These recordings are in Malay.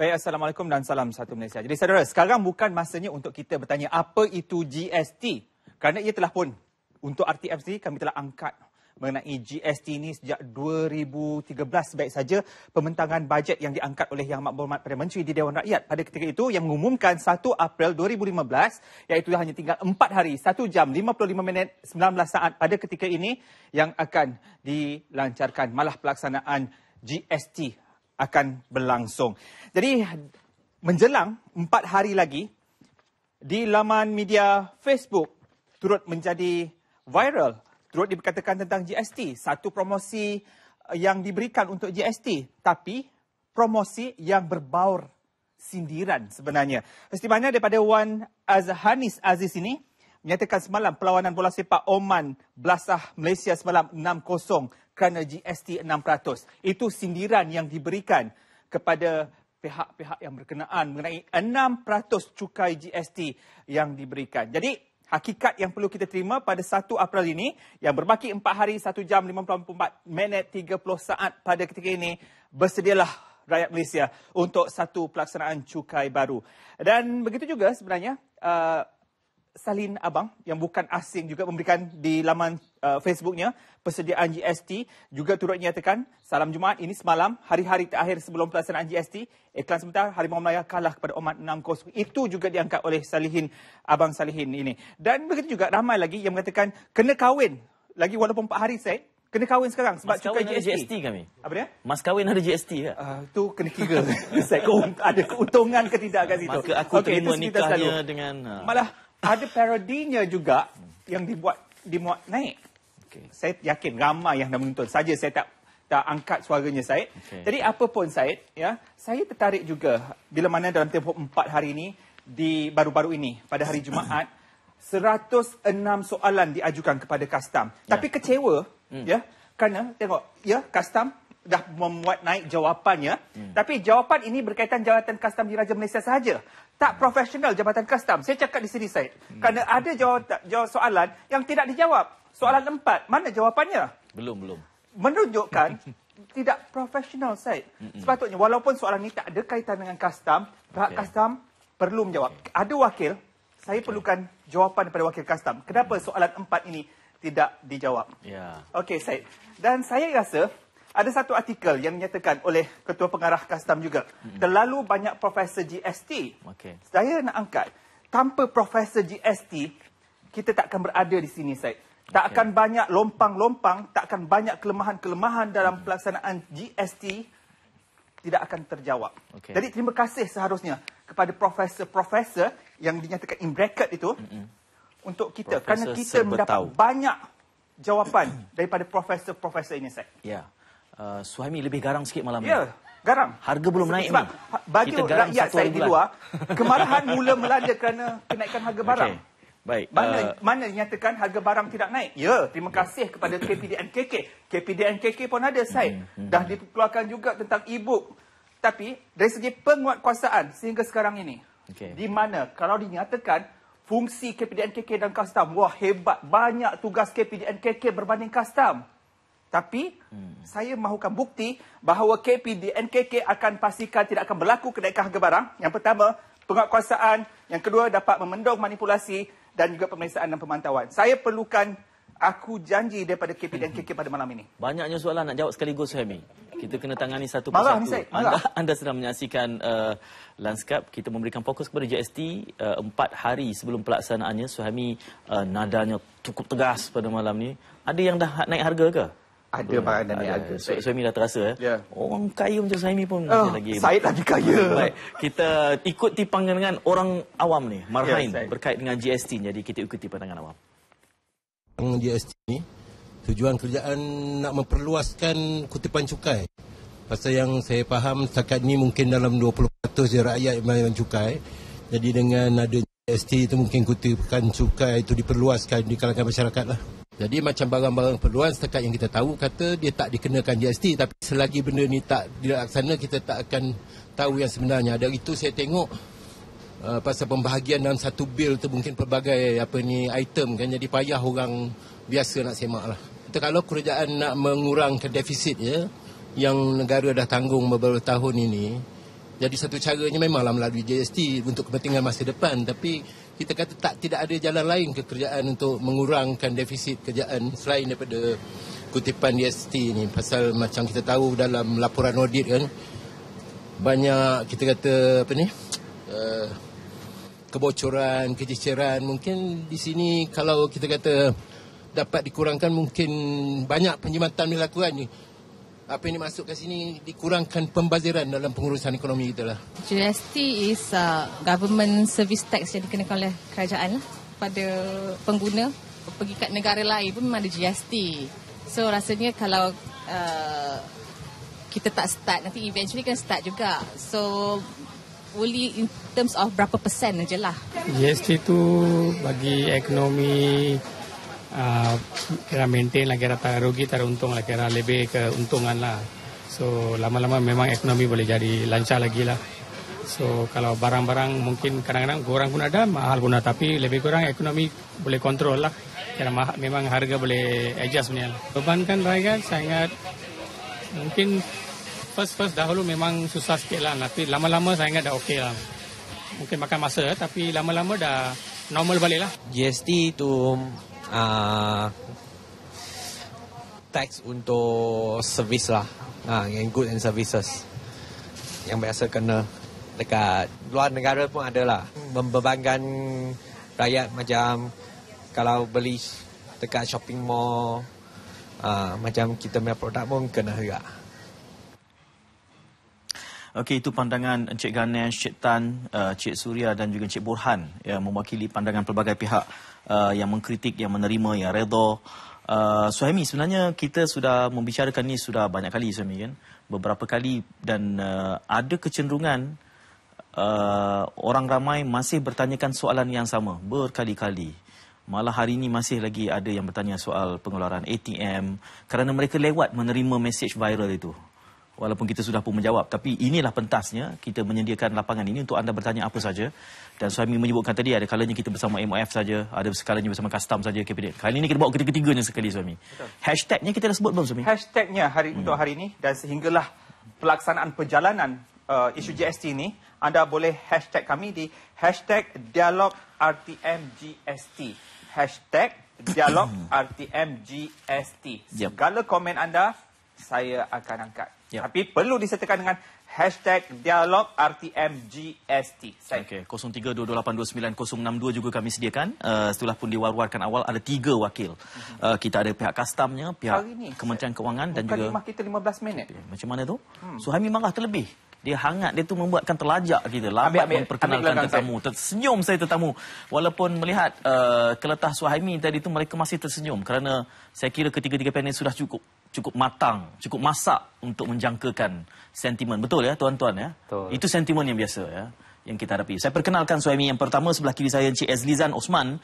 Baik, Assalamualaikum dan salam satu Malaysia. Jadi saudara, sekarang bukan masanya untuk kita bertanya apa itu GST. Kerana ia telah pun untuk RTM sendiri kami telah angkat mengenai GST ini sejak 2013 baik saja pementangan bajet yang diangkat oleh Yang Amat Berhormat Perdana Menteri di Dewan Rakyat pada ketika itu yang mengumumkan 1 April 2015 iaitu hanya tinggal 4 hari 1 jam 55 minit 19 saat pada ketika ini yang akan dilancarkan malah pelaksanaan GST akan berlangsung. Jadi menjelang empat hari lagi di laman media Facebook turut menjadi viral. Turut diberkatakan tentang GST. Satu promosi eh, yang diberikan untuk GST. Tapi promosi yang berbaur sindiran sebenarnya. Estimanya daripada Wan Azhanis Aziz ini menyatakan semalam perlawanan bola sepak Oman belasah Malaysia semalam kerana GST 6%. Itu sindiran yang diberikan kepada pihak-pihak yang berkenaan mengenai 6% cukai GST yang diberikan. Jadi hakikat yang perlu kita terima pada 1 April ini yang berbaki 4 hari 1 jam 54 minit 30 saat pada ketika ini bersedialah rakyat Malaysia untuk satu pelaksanaan cukai baru. Dan begitu juga sebenarnya uh, Salin Abang yang bukan asing juga memberikan di laman uh, Facebooknya persediaan GST juga turut nyatakan salam Jumaat ini semalam hari-hari terakhir sebelum pelaksanaan GST iklan sebentar Harimau Melayu kalah kepada Omat 60 itu juga diangkat oleh Salihin Abang Salihin ini dan begitu juga ramai lagi yang mengatakan kena kahwin lagi walaupun 4 hari saya Kena kahwin sekarang sebab Mas cukai GST. GST kami. Apa dia? Mas kahwin ada GST ke? Ya? Itu ah, uh, kena kira. ada keuntungan ke tidak kat situ. Maka aku okay, terima nikahnya dengan... Uh... Malah ada parodinya juga yang dibuat dimuat naik. Okay. Saya yakin ramai yang dah menonton saja saya tak tak angkat suaranya Said. Okay. Jadi apa pun Said, ya, saya tertarik juga bila mana dalam tempoh empat hari ini di baru-baru ini pada hari Jumaat 106 soalan diajukan kepada kastam. Yeah. Tapi kecewa, mm. ya. Kerana tengok, ya, kastam dah memuat naik jawapannya. Hmm. Tapi jawapan ini berkaitan jawatan di Raja Malaysia sahaja. Tak hmm. profesional jabatan kastam. Saya cakap di sini, saya, Hmm. Kerana ada jawatan, soalan yang tidak dijawab. Soalan hmm. empat, mana jawapannya? Belum, belum. Menunjukkan tidak profesional, saya. Hmm, hmm. Sepatutnya, walaupun soalan ini tak ada kaitan dengan kastam, pihak okay. custom perlu menjawab. Okay. Ada wakil, saya okay. perlukan jawapan daripada wakil kastam. Kenapa hmm. soalan empat ini tidak dijawab? Ya. Yeah. Okey, Syed. Dan saya rasa, ada satu artikel yang dinyatakan oleh Ketua Pengarah Kastam juga. Hmm. Terlalu banyak Profesor GST. Okay. Saya nak angkat. Tanpa Profesor GST, kita tak akan berada di sini, Syed. Tak okay. akan banyak lompang-lompang, tak akan banyak kelemahan-kelemahan dalam hmm. pelaksanaan GST tidak akan terjawab. Okay. Jadi terima kasih seharusnya kepada Profesor-Profesor yang dinyatakan in bracket itu hmm. untuk kita. Profesor Kerana kita sebetau. mendapat banyak jawapan daripada Profesor-Profesor ini, Syed. Yeah. Uh, Suhaimi lebih garang sikit malam ini. Ya, garang. Harga belum naik sebab ni. Ha, bagi garang rakyat saya di luar, kemarahan mula melanda kerana kenaikan harga barang. Baik. Mana, uh, mana nyatakan harga barang tidak naik? Ya, terima kasih kepada KPDNKK. KPDNKK pun ada, saya. Hmm, hmm. Dah dikeluarkan juga tentang e-book. Tapi, dari segi penguatkuasaan sehingga sekarang ini. Okay. Di mana, kalau dinyatakan, fungsi KPDNKK dan custom, wah hebat, banyak tugas KPDNKK berbanding custom. Tapi hmm. saya mahukan bukti bahawa KPDN KK akan pastikan tidak akan berlaku kenaikan harga barang. Yang pertama, penguatkuasaan. Yang kedua, dapat memendong manipulasi dan juga pemeriksaan dan pemantauan. Saya perlukan aku janji daripada KPDN KK pada malam ini. Banyaknya soalan nak jawab sekali sekaligus, Hemi. Kita kena tangani satu persatu. Anda, anda sedang menyaksikan uh, landscape. Kita memberikan fokus kepada JST uh, empat hari sebelum pelaksanaannya. Suhami uh, nadanya cukup tegas pada malam ini. Ada yang dah naik harga ke? ada makanan ni ada. So, Suami dah terasa eh. Yeah. Orang kaya macam Suami pun oh, lagi. Said lagi kaya. Baik. Kita ikut pandangan orang awam ni, Marhain yeah, berkait dengan GST. Jadi kita ikuti pandangan awam. Yang GST ni tujuan kerjaan nak memperluaskan kutipan cukai. Pasal yang saya faham setakat ni mungkin dalam 20% je rakyat yang cukai. Jadi dengan ada GST itu mungkin kutipan cukai itu diperluaskan di kalangan masyarakat lah. Jadi macam barang-barang perluan setakat yang kita tahu kata dia tak dikenakan GST tapi selagi benda ni tak dilaksana kita tak akan tahu yang sebenarnya. Dari itu saya tengok uh, pasal pembahagian dalam satu bil tu mungkin pelbagai apa ni item kan jadi payah orang biasa nak semak lah. Kita kalau kerajaan nak mengurangkan defisit ya yang negara dah tanggung beberapa tahun ini jadi satu caranya memanglah melalui GST untuk kepentingan masa depan tapi kita kata tak tidak ada jalan lain kekerjaan untuk mengurangkan defisit kerjaan selain daripada kutipan DST ini pasal macam kita tahu dalam laporan audit kan banyak kita kata apa ni uh, kebocoran, kececeran mungkin di sini kalau kita kata dapat dikurangkan mungkin banyak penjimatan dilakukan ni apa yang dimasukkan sini dikurangkan pembaziran dalam pengurusan ekonomi kita lah. GST is uh, government service tax yang dikenakan oleh kerajaan lah. Pada pengguna pergi kat negara lain pun memang ada GST. So rasanya kalau uh, kita tak start nanti eventually kan start juga. So only in terms of berapa persen je lah. GST tu bagi ekonomi Ah, kira maintain lah kira tak rugi tak untung lah kira lebih ke untungan lah so lama-lama memang ekonomi boleh jadi lancar lagi lah so kalau barang-barang mungkin kadang-kadang kurang pun ada mahal pun ada tapi lebih kurang ekonomi boleh kontrol lah kira mah, memang harga boleh adjust sebenarnya lah. beban kan saya ingat mungkin first-first dahulu memang susah sikit lah tapi lama-lama saya ingat dah okey lah mungkin makan masa tapi lama-lama dah normal balik lah GST tu uh, tax untuk servis lah uh, yang good and services yang biasa kena dekat luar negara pun ada lah hmm. membebankan rakyat macam kalau beli dekat shopping mall uh, macam kita punya produk pun kena juga Okey itu pandangan Encik Ganesh, Encik Tan, uh, Encik Surya dan juga Encik Burhan yang mewakili pandangan pelbagai pihak uh, yang mengkritik, yang menerima, yang redha. Uh, Suhaimi, sebenarnya kita sudah membicarakan ini sudah banyak kali Suhaimi kan? Beberapa kali dan uh, ada kecenderungan uh, orang ramai masih bertanyakan soalan yang sama berkali-kali. Malah hari ini masih lagi ada yang bertanya soal pengeluaran ATM kerana mereka lewat menerima mesej viral itu. Walaupun kita sudah pun menjawab tapi inilah pentasnya kita menyediakan lapangan ini untuk anda bertanya apa saja dan suami menyebutkan tadi ada kalanya kita bersama MOF saja, ada sekalanya bersama custom saja kabinet. Kali ini kita bawa kita ketiganya sekali suami. Hashtagnya kita dah sebut belum suami? Hashtagnya hari hmm. untuk hari ini dan sehinggalah pelaksanaan perjalanan uh, isu GST ini anda boleh hashtag kami di hashtag dialog RTM GST. Hashtag dialog RTM GST. Segala komen anda saya akan angkat. Yep. Ya. Tapi perlu disertakan dengan hashtag dialog RTMGST. Okay. 0322829062 juga kami sediakan. Uh, setelah pun diwar-warkan awal, ada tiga wakil. Uh, kita ada pihak customnya, pihak ini, Kementerian Kewangan dan juga... Bukan kita 15 minit. Macam mana tu? Hmm. Suhaimi marah terlebih. Dia hangat, dia tu membuatkan terlajak kita. Lambat ambil, ambil, memperkenalkan ambil tetamu. Tersenyum saya tetamu. Walaupun melihat uh, eh, keletah Suhaimi tadi tu, mereka masih tersenyum. Kerana saya kira ketiga-tiga panel sudah cukup cukup matang, cukup masak untuk menjangkakan sentimen. Betul ya tuan-tuan ya? Betul. Itu sentimen yang biasa ya yang kita hadapi. Saya perkenalkan suami yang pertama sebelah kiri saya Encik Azlizan Osman.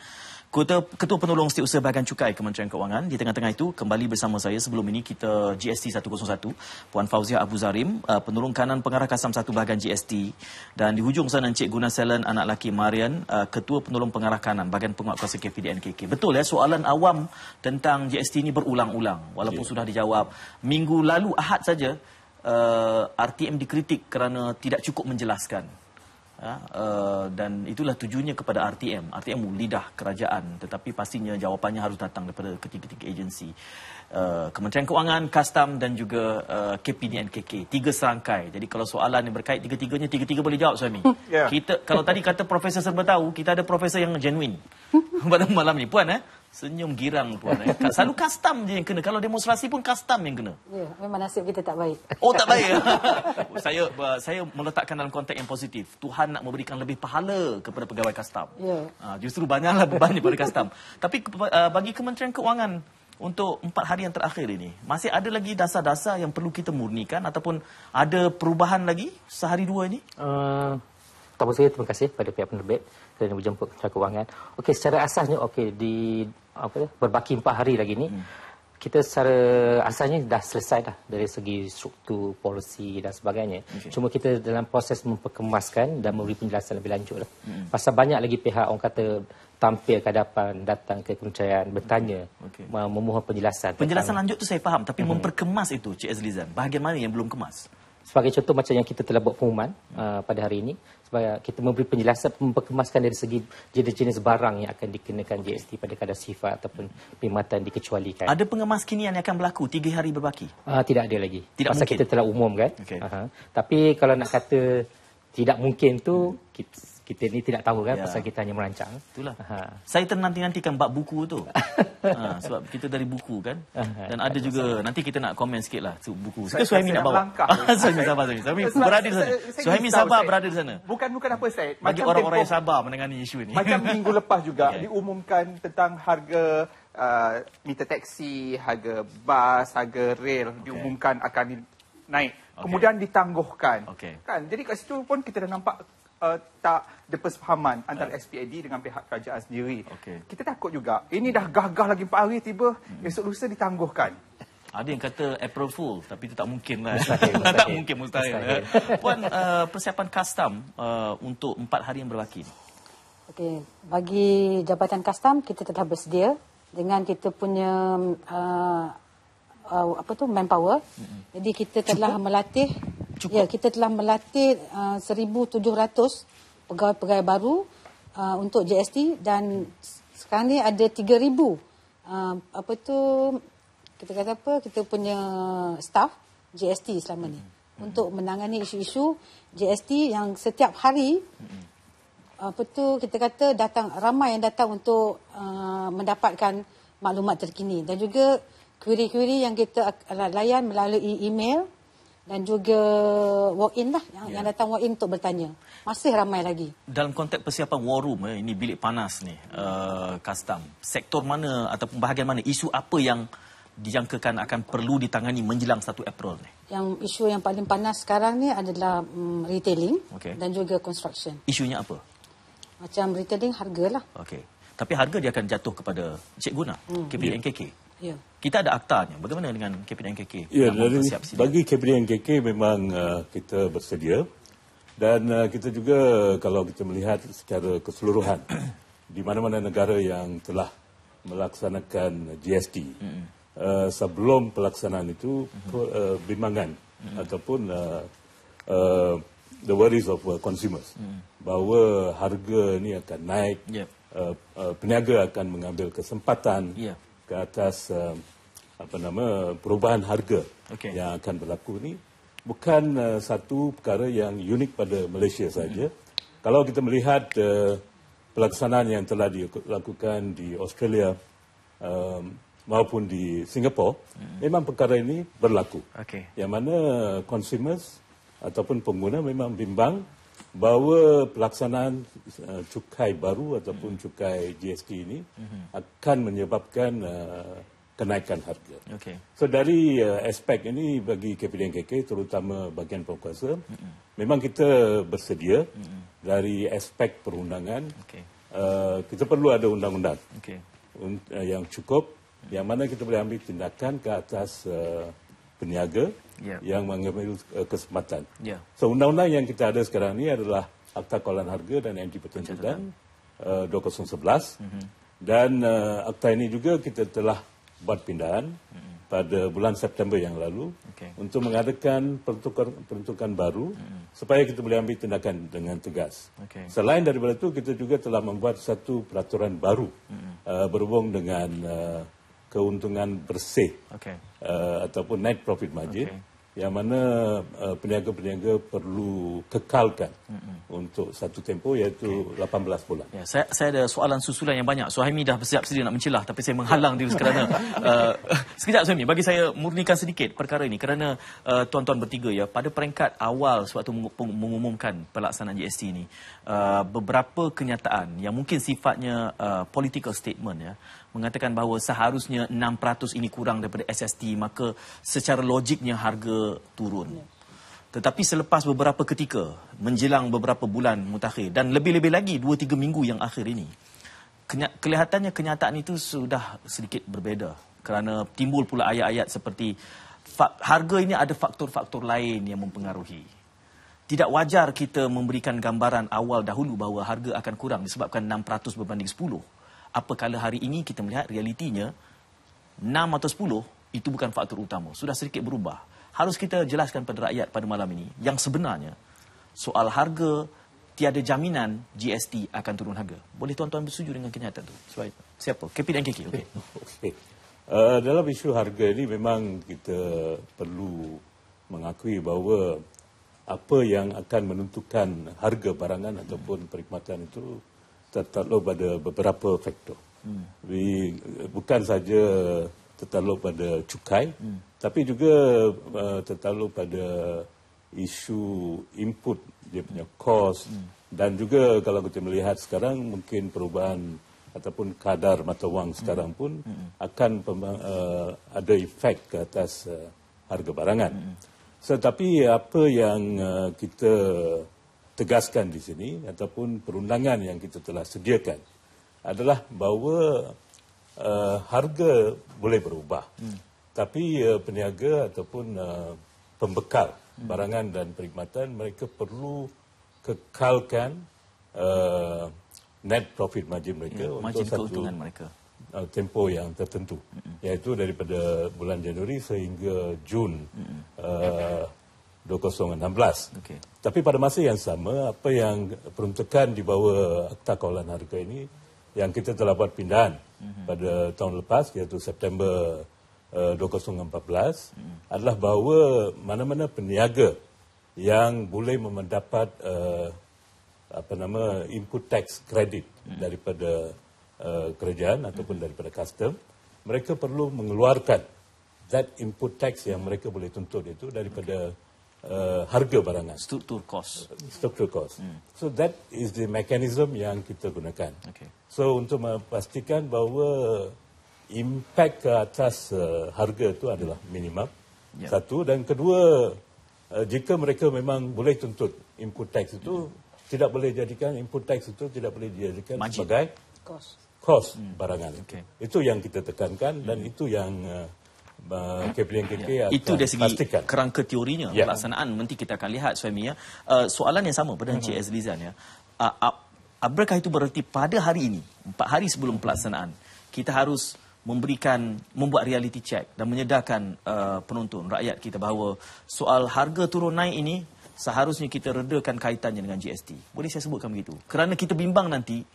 Ketua Ketua Penolong Setiausaha Bahagian Cukai Kementerian Keuangan di tengah-tengah itu kembali bersama saya sebelum ini kita GST 101 Puan Fauzia Abu Zarim uh, penolong kanan pengarah kasam satu bahagian GST dan di hujung sana Encik Guna Selen anak laki Marian uh, ketua penolong pengarah kanan bahagian penguatkuasa KPDNKK betul ya soalan awam tentang GST ini berulang-ulang walaupun yeah. sudah dijawab minggu lalu Ahad saja uh, RTM dikritik kerana tidak cukup menjelaskan ya, uh, dan itulah tujuannya kepada RTM. RTM lidah kerajaan tetapi pastinya jawapannya harus datang daripada ketiga-tiga agensi. Uh, Kementerian Keuangan, Kastam dan juga uh, eh, KPDNKK. Tiga serangkai. Jadi kalau soalan yang berkait tiga-tiganya, tiga-tiga boleh jawab, Suami. Hmm. Yeah. Kita, kalau tadi kata Profesor serba tahu, kita ada Profesor yang genuine hmm. pada malam ni. Puan, eh? Senyum girang pun. Eh. Selalu custom je yang kena. Kalau demonstrasi pun custom yang kena. Ya, memang nasib kita tak baik. Oh, tak baik. saya saya meletakkan dalam konteks yang positif. Tuhan nak memberikan lebih pahala kepada pegawai custom. Ya. Ah, justru banyaklah bebannya pada custom. Tapi ah, bagi Kementerian Keuangan untuk empat hari yang terakhir ini, masih ada lagi dasar-dasar yang perlu kita murnikan ataupun ada perubahan lagi sehari dua ini? Uh, saya terima kasih kepada pihak penerbit kerana menjemput Kementerian Keuangan. Okey, secara asasnya, okey, di apa ya, berbaki empat hari lagi ni hmm. kita secara asalnya dah selesai dah dari segi struktur polisi dan sebagainya okay. cuma kita dalam proses memperkemaskan dan memberi penjelasan lebih lanjut lah. hmm. pasal banyak lagi pihak orang kata tampil ke hadapan datang ke kerajaan bertanya okay. memohon penjelasan penjelasan tentang... lanjut tu saya faham tapi hmm. memperkemas itu Cik Azlizan bahagian mana yang belum kemas sebagai contoh macam yang kita telah buat pengumuman uh, pada hari ini supaya uh, kita memberi penjelasan memperkemaskan dari segi jenis-jenis barang yang akan dikenakan GST pada kadar sifat ataupun perkhidmatan dikecualikan. Ada pengemas kini yang akan berlaku 3 hari berbaki? Uh, tidak ada lagi. Tidak Pasal mungkin. kita telah umum kan. Okay. Uh-huh. Tapi kalau nak kata tidak mungkin tu hmm. kita, kita ni tidak tahu kan ya. pasal kita hanya merancang. Itulah. Ha. Saya ternanti-nantikan bab buku tu. ha, sebab kita dari buku kan. Dan ada juga nanti kita nak komen sikit lah tu buku. Suha- Suha- Suhaimi nak bawa. Suhaimi sabar. Suhaimi Suha- Suha- berada di sana. Suhaimi sabar berada di sana. Bukan bukan apa saya. Bagi macam orang-orang yang sabar menangani isu ni. Macam minggu lepas juga okay. diumumkan tentang harga uh, meter teksi, harga bas, harga rail okay. diumumkan akan naik. Okay. Kemudian ditangguhkan. Okay. Kan? Jadi kat situ pun kita dah nampak uh, tak ada persefahaman antara uh. SPAD dengan pihak kerajaan sendiri. Okay. Kita takut juga. Ini dah gagah lagi 4 hari tiba hmm. esok lusa ditangguhkan. Ada yang kata April Fool tapi itu tak mungkin lah. Mustahil, mustahil. tak mungkin mustahil. mustahil. Puan uh, persiapan custom uh, untuk empat hari yang berlaki. Okey, bagi jabatan custom kita telah bersedia dengan kita punya uh, uh, apa tu manpower. Mm-hmm. Jadi kita telah Cukup? melatih cukup. Ya, kita telah melatih uh, 1,700 pegawai-pegawai baru uh, untuk JST dan sekarang ni ada 3,000 uh, apa tu kita kata apa kita punya staff JST selama ni mm-hmm. untuk menangani isu-isu JST yang setiap hari mm-hmm. apa tu kita kata datang ramai yang datang untuk uh, mendapatkan maklumat terkini dan juga query-query yang kita uh, layan melalui email mm dan juga walk in lah yang, yeah. yang ya. datang walk in untuk bertanya. Masih ramai lagi. Dalam konteks persiapan war room eh, ini bilik panas ni, uh, eh, custom. Sektor mana ataupun bahagian mana isu apa yang dijangkakan akan perlu ditangani menjelang 1 April ni? Yang isu yang paling panas sekarang ni adalah um, retailing okay. dan juga construction. Isunya apa? Macam retailing harga lah. Okey. Tapi harga dia akan jatuh kepada Cik Guna, mm. KPNKK. Ya. Yeah. Yeah kita ada aktanya. Bagaimana dengan KPDNKK? Ya, dari, bagi KPDNKK memang uh, kita bersedia dan uh, kita juga kalau kita melihat secara keseluruhan di mana-mana negara yang telah melaksanakan GST uh, sebelum pelaksanaan itu mm-hmm. uh, bimbangan ataupun uh, uh, the worries of uh, consumers bahawa harga ini akan naik uh, uh, peniaga akan mengambil kesempatan ke atas uh, apa nama perubahan harga okay. yang akan berlaku ini bukan uh, satu perkara yang unik pada Malaysia saja. Mm-hmm. Kalau kita melihat uh, pelaksanaan yang telah dilakukan di Australia um, maupun di Singapura, mm-hmm. memang perkara ini berlaku. Okay. Yang mana consumers ataupun pengguna memang bimbang bahawa pelaksanaan uh, cukai baru ataupun mm-hmm. cukai GST ini mm-hmm. akan menyebabkan uh, kenaikan harga. Okay. So dari uh, aspek ini bagi KPDN KK terutama bagian penguasa, mm -hmm. memang kita bersedia mm -hmm. dari aspek perundangan. Okay. Uh, kita perlu ada undang-undang okay. uh, yang cukup mm -hmm. yang mana kita boleh ambil tindakan ke atas uh, peniaga yep. Ya. yang mengambil uh, kesempatan. Yeah. So undang-undang yang kita ada sekarang ini adalah Akta Kualan Harga dan Anti Pertentangan uh, 2011 mm -hmm. dan uh, akta ini juga kita telah buat pindahan mm-hmm. pada bulan September yang lalu okay. untuk mengadakan peruntukan peruntukan baru mm-hmm. supaya kita boleh ambil tindakan dengan tegas. Okay. Selain daripada itu, kita juga telah membuat satu peraturan baru mm-hmm. uh, berhubung dengan uh, keuntungan bersih okay. uh, ataupun net profit margin. Okay yang mana uh, peniaga-peniaga perlu kekalkan mm-hmm. untuk satu tempo iaitu okay. 18 bulan. Ya, saya, saya ada soalan susulan yang banyak. Suhaimi dah bersiap sedia nak mencelah tapi saya menghalang dia kerana uh, sekejap Suhaimi bagi saya murnikan sedikit perkara ini kerana uh, tuan-tuan bertiga ya pada peringkat awal sewaktu mengumumkan pelaksanaan GST ini uh, beberapa kenyataan yang mungkin sifatnya uh, political statement ya mengatakan bahawa seharusnya 6% ini kurang daripada SST maka secara logiknya harga turun. Ya. Tetapi selepas beberapa ketika, menjelang beberapa bulan mutakhir dan lebih-lebih lagi 2-3 minggu yang akhir ini, kelihatannya kenyataan itu sudah sedikit berbeza kerana timbul pula ayat-ayat seperti harga ini ada faktor-faktor lain yang mempengaruhi. Tidak wajar kita memberikan gambaran awal dahulu bahawa harga akan kurang disebabkan 6% berbanding 10% apakala hari ini kita melihat realitinya 6 atau 10 itu bukan faktor utama. Sudah sedikit berubah. Harus kita jelaskan pada rakyat pada malam ini yang sebenarnya soal harga tiada jaminan GST akan turun harga. Boleh tuan-tuan bersetuju dengan kenyataan itu? Sebaik. Siapa? KP dan KK. Okey. Okay. Uh, dalam isu harga ini memang kita perlu mengakui bahawa apa yang akan menentukan harga barangan ataupun perkhidmatan itu tertakluk pada beberapa faktor. Hmm. We, bukan saja tertakluk pada cukai, hmm. tapi juga uh, tertakluk pada isu input dia punya hmm. cost hmm. dan juga kalau kita melihat sekarang mungkin perubahan ataupun kadar mata wang hmm. sekarang pun hmm. akan uh, ada efek ke atas uh, harga barangan. Hmm. Tetapi apa yang uh, kita tegaskan di sini ataupun perundangan yang kita telah sediakan adalah bahawa uh, harga boleh berubah. Hmm. Tapi uh, peniaga ataupun uh, pembekal hmm. barangan dan perkhidmatan mereka perlu kekalkan uh, net profit margin mereka hmm. untuk margin satu mereka. Uh, tempo yang tertentu. Hmm. Iaitu daripada bulan Januari sehingga Jun. Hmm. Uh, 2016. Okay. Tapi pada masa yang sama, apa yang peruntukan di bawah Akta Kawalan Harga ini, yang kita telah buat pindahan mm-hmm. pada tahun lepas, iaitu September uh, 2014, mm-hmm. adalah bahawa mana-mana peniaga yang boleh mendapat uh, apa nama input tax credit mm-hmm. daripada uh, kerajaan mhm. ataupun mm-hmm. daripada custom, mereka perlu mengeluarkan that input tax yang mereka boleh tuntut itu daripada okay uh, harga barangan. Struktur kos. Uh, struktur kos. Hmm. So that is the mechanism yang kita gunakan. Okay. So untuk memastikan bahawa impak ke atas uh, harga itu adalah minimum. Yep. Ya. Satu dan kedua uh, jika mereka memang boleh tuntut input tax itu hmm. tidak boleh jadikan input tax itu tidak boleh dijadikan Majin. sebagai kos. Kos hmm. barangan. Okay. Itu. yang kita tekankan dan hmm. itu yang uh, KPNKK ya, itu dari segi pastikan. kerangka teorinya ya. pelaksanaan nanti kita akan lihat Suami ya. uh, soalan yang sama pada Encik mhm. Azlizan ya. Uh, uh, apakah itu bererti pada hari ini empat hari sebelum pelaksanaan kita harus memberikan membuat reality check dan menyedarkan uh, penonton rakyat kita bahawa soal harga turun naik ini seharusnya kita redakan kaitannya dengan GST boleh saya sebutkan begitu kerana kita bimbang nanti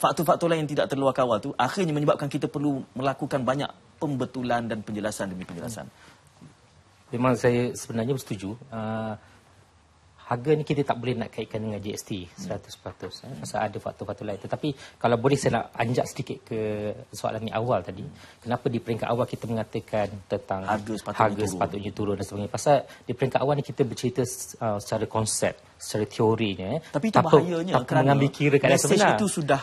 faktor-faktor lain yang tidak terluar kawal tu akhirnya menyebabkan kita perlu melakukan banyak pembetulan dan penjelasan demi penjelasan. Hmm. Memang saya sebenarnya bersetuju. Uh, harga ni kita tak boleh nak kaitkan dengan GST 100% hmm. eh, pasal ada faktor-faktor lain tetapi kalau boleh saya nak anjak sedikit ke soalan ni awal tadi hmm. kenapa di peringkat awal kita mengatakan tentang harga sepatutnya, harga sepatutnya turun. dan sebagainya pasal di peringkat awal ni kita bercerita uh, secara konsep secara teorinya eh. tapi itu tanpa, bahayanya tanpa kerana mengambil mesej itu sudah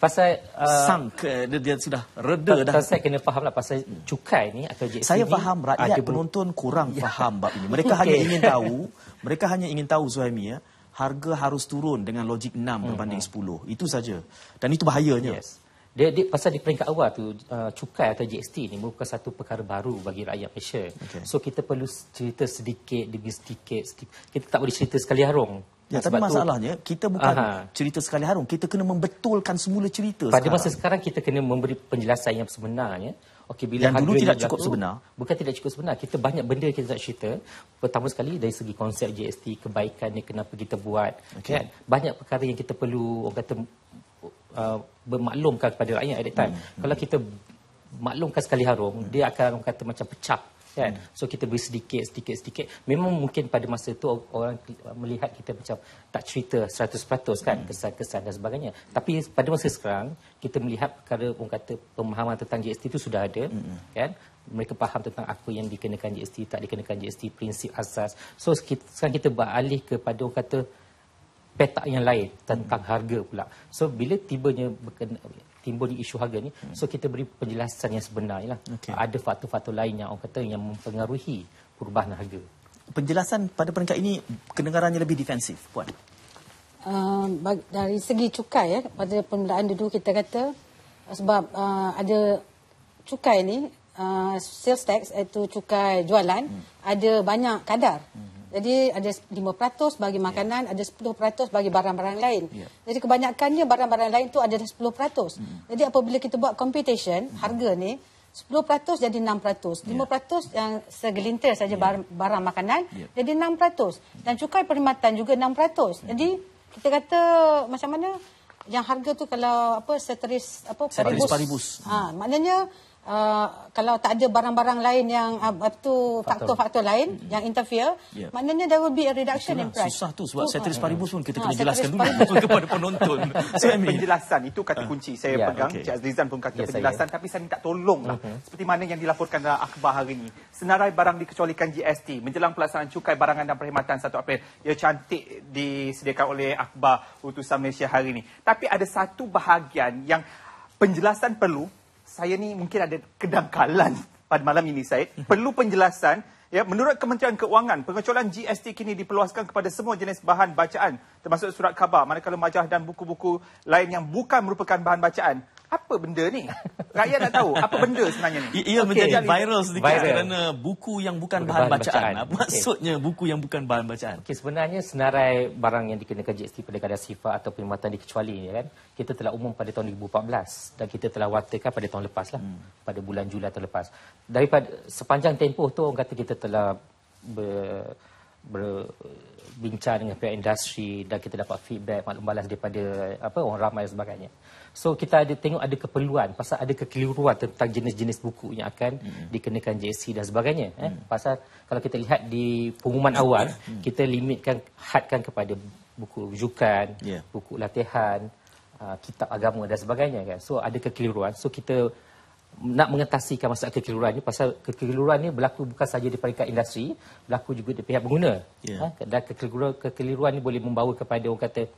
Pasal uh, sangka dia, dia sudah reda dah. Saya kena lah. pasal cukai ni atau JCB. Saya faham ah, rakyat ada penonton bu- kurang ya. faham bab ini. Mereka okay. hanya ingin tahu, mereka hanya ingin tahu Zuhaimi ya, harga harus turun dengan logik 6 hmm. berbanding 10. Itu saja. Dan itu bahayanya. Yes. Dia, dia, pasal di peringkat awal tu, uh, cukai atau GST ni merupakan satu perkara baru bagi rakyat Malaysia. Okay. So kita perlu cerita sedikit, demi sedikit, sedikit. Kita tak boleh cerita sekali harung. Ya, tapi masalahnya tu, kita bukan aha. cerita sekali harum. Kita kena membetulkan semula cerita. Pada sekarang. masa sekarang kita kena memberi penjelasan yang sebenarnya. Okey, bila yang dulu tidak cukup sebenar. Bukan tidak cukup sebenar. Kita banyak benda kita tak cerita. Pertama sekali dari segi konsep GST kebaikan ni kenapa kita buat. Okay. Kan? Banyak perkara yang kita perlu orang kata uh, bermaklumkan kepada rakyat at that time. Hmm. Kalau kita maklumkan sekali harum, hmm. dia akan kata macam pecah kan hmm. so kita beri sedikit sedikit sedikit memang mungkin pada masa tu orang melihat kita macam tak cerita 100% kan hmm. kesan-kesan hmm. dan sebagainya tapi pada masa sekarang kita melihat perkara pun kata pemahaman tentang GST itu sudah ada hmm, hmm. kan mereka faham tentang apa yang dikenakan GST tak dikenakan GST prinsip asas so kita, sekarang kita beralih kepada orang kata petak yang lain tentang hmm. harga pula so bila tibanya berkena, timbul di isu harga ni hmm. so kita beri penjelasan yang sebenar lah. okay. ada faktor-faktor lain yang orang kata yang mempengaruhi perubahan harga penjelasan pada peringkat ini kedengarannya lebih defensif puan uh, dari segi cukai ya pada permulaan dulu kita kata sebab uh, ada cukai ni uh, sales tax iaitu cukai jualan hmm. ada banyak kadar hmm. Jadi ada 5% bagi ya. makanan, ya. ada 10% bagi barang-barang lain. Ya. Jadi kebanyakannya barang-barang lain tu ada 10%. Hmm. Jadi apabila kita buat computation hmm. harga ni 10% jadi 6%, 5% ya. yang segelintir saja yeah. barang, barang makanan yeah. jadi 6% dan cukai perkhidmatan juga 6%. Yeah. Jadi kita kata macam mana yang harga tu kalau apa seteris apa seteris paribus. paribus. Ha maknanya Uh, kalau tak ada barang-barang lain yang uh, tu faktor-faktor lain mm-hmm. yang interfere yeah. maknanya there will be a reduction Itulah, in price susah tu sebab setris oh, uh, oh. paribus pun kita uh, kena ah, jelaskan dulu kepada penonton saya penjelasan itu kata ah. kunci saya yeah, pegang okay. Cik Azrizan pun kata yes, ya, penjelasan saya. tapi saya minta tolong lah uh-huh. seperti mana yang dilaporkan dalam akhbar hari ini senarai barang dikecualikan GST menjelang pelaksanaan cukai barangan dan perkhidmatan 1 April ia cantik disediakan oleh akhbar utusan Malaysia hari ini tapi ada satu bahagian yang penjelasan perlu saya ni mungkin ada kedangkalan pada malam ini Syed. Perlu penjelasan, ya, menurut Kementerian Keuangan, pengecualian GST kini diperluaskan kepada semua jenis bahan bacaan termasuk surat khabar, manakala majalah dan buku-buku lain yang bukan merupakan bahan bacaan apa benda ni? Rakyat nak tahu apa benda sebenarnya ni? Ia okay. menjadi viral sedikit kerana buku yang bukan bahan, bahan bacaan. bacaan. Okay. Maksudnya buku yang bukan bahan bacaan. Okay, sebenarnya senarai barang yang dikenakan GST pada kadar sifat atau perkhidmatan dikecuali ya kan? kita telah umum pada tahun 2014 dan kita telah wartakan pada tahun lepas lah, hmm. pada bulan Julai tahun lepas. Daripada sepanjang tempoh tu orang kata kita telah ber, ber, bincang dengan pihak industri dan kita dapat feedback maklum balas daripada apa orang ramai dan sebagainya. So kita ada tengok ada keperluan pasal ada kekeliruan tentang jenis-jenis buku yang akan hmm. dikenakan JSC dan sebagainya. Eh? Hmm. Pasal kalau kita lihat di pengumuman awal, hmm. hmm. kita limitkan, hadkan kepada buku rujukan, yeah. buku latihan, uh, kitab agama dan sebagainya. Kan? So ada kekeliruan. So kita nak mengatasikan masalah kekeliruan ini pasal kekeliruan ini berlaku bukan sahaja di peringkat industri, berlaku juga di pihak pengguna. Yeah. Ya. Ha? Dan kekeliruan, kekeliruan ini boleh membawa kepada orang kata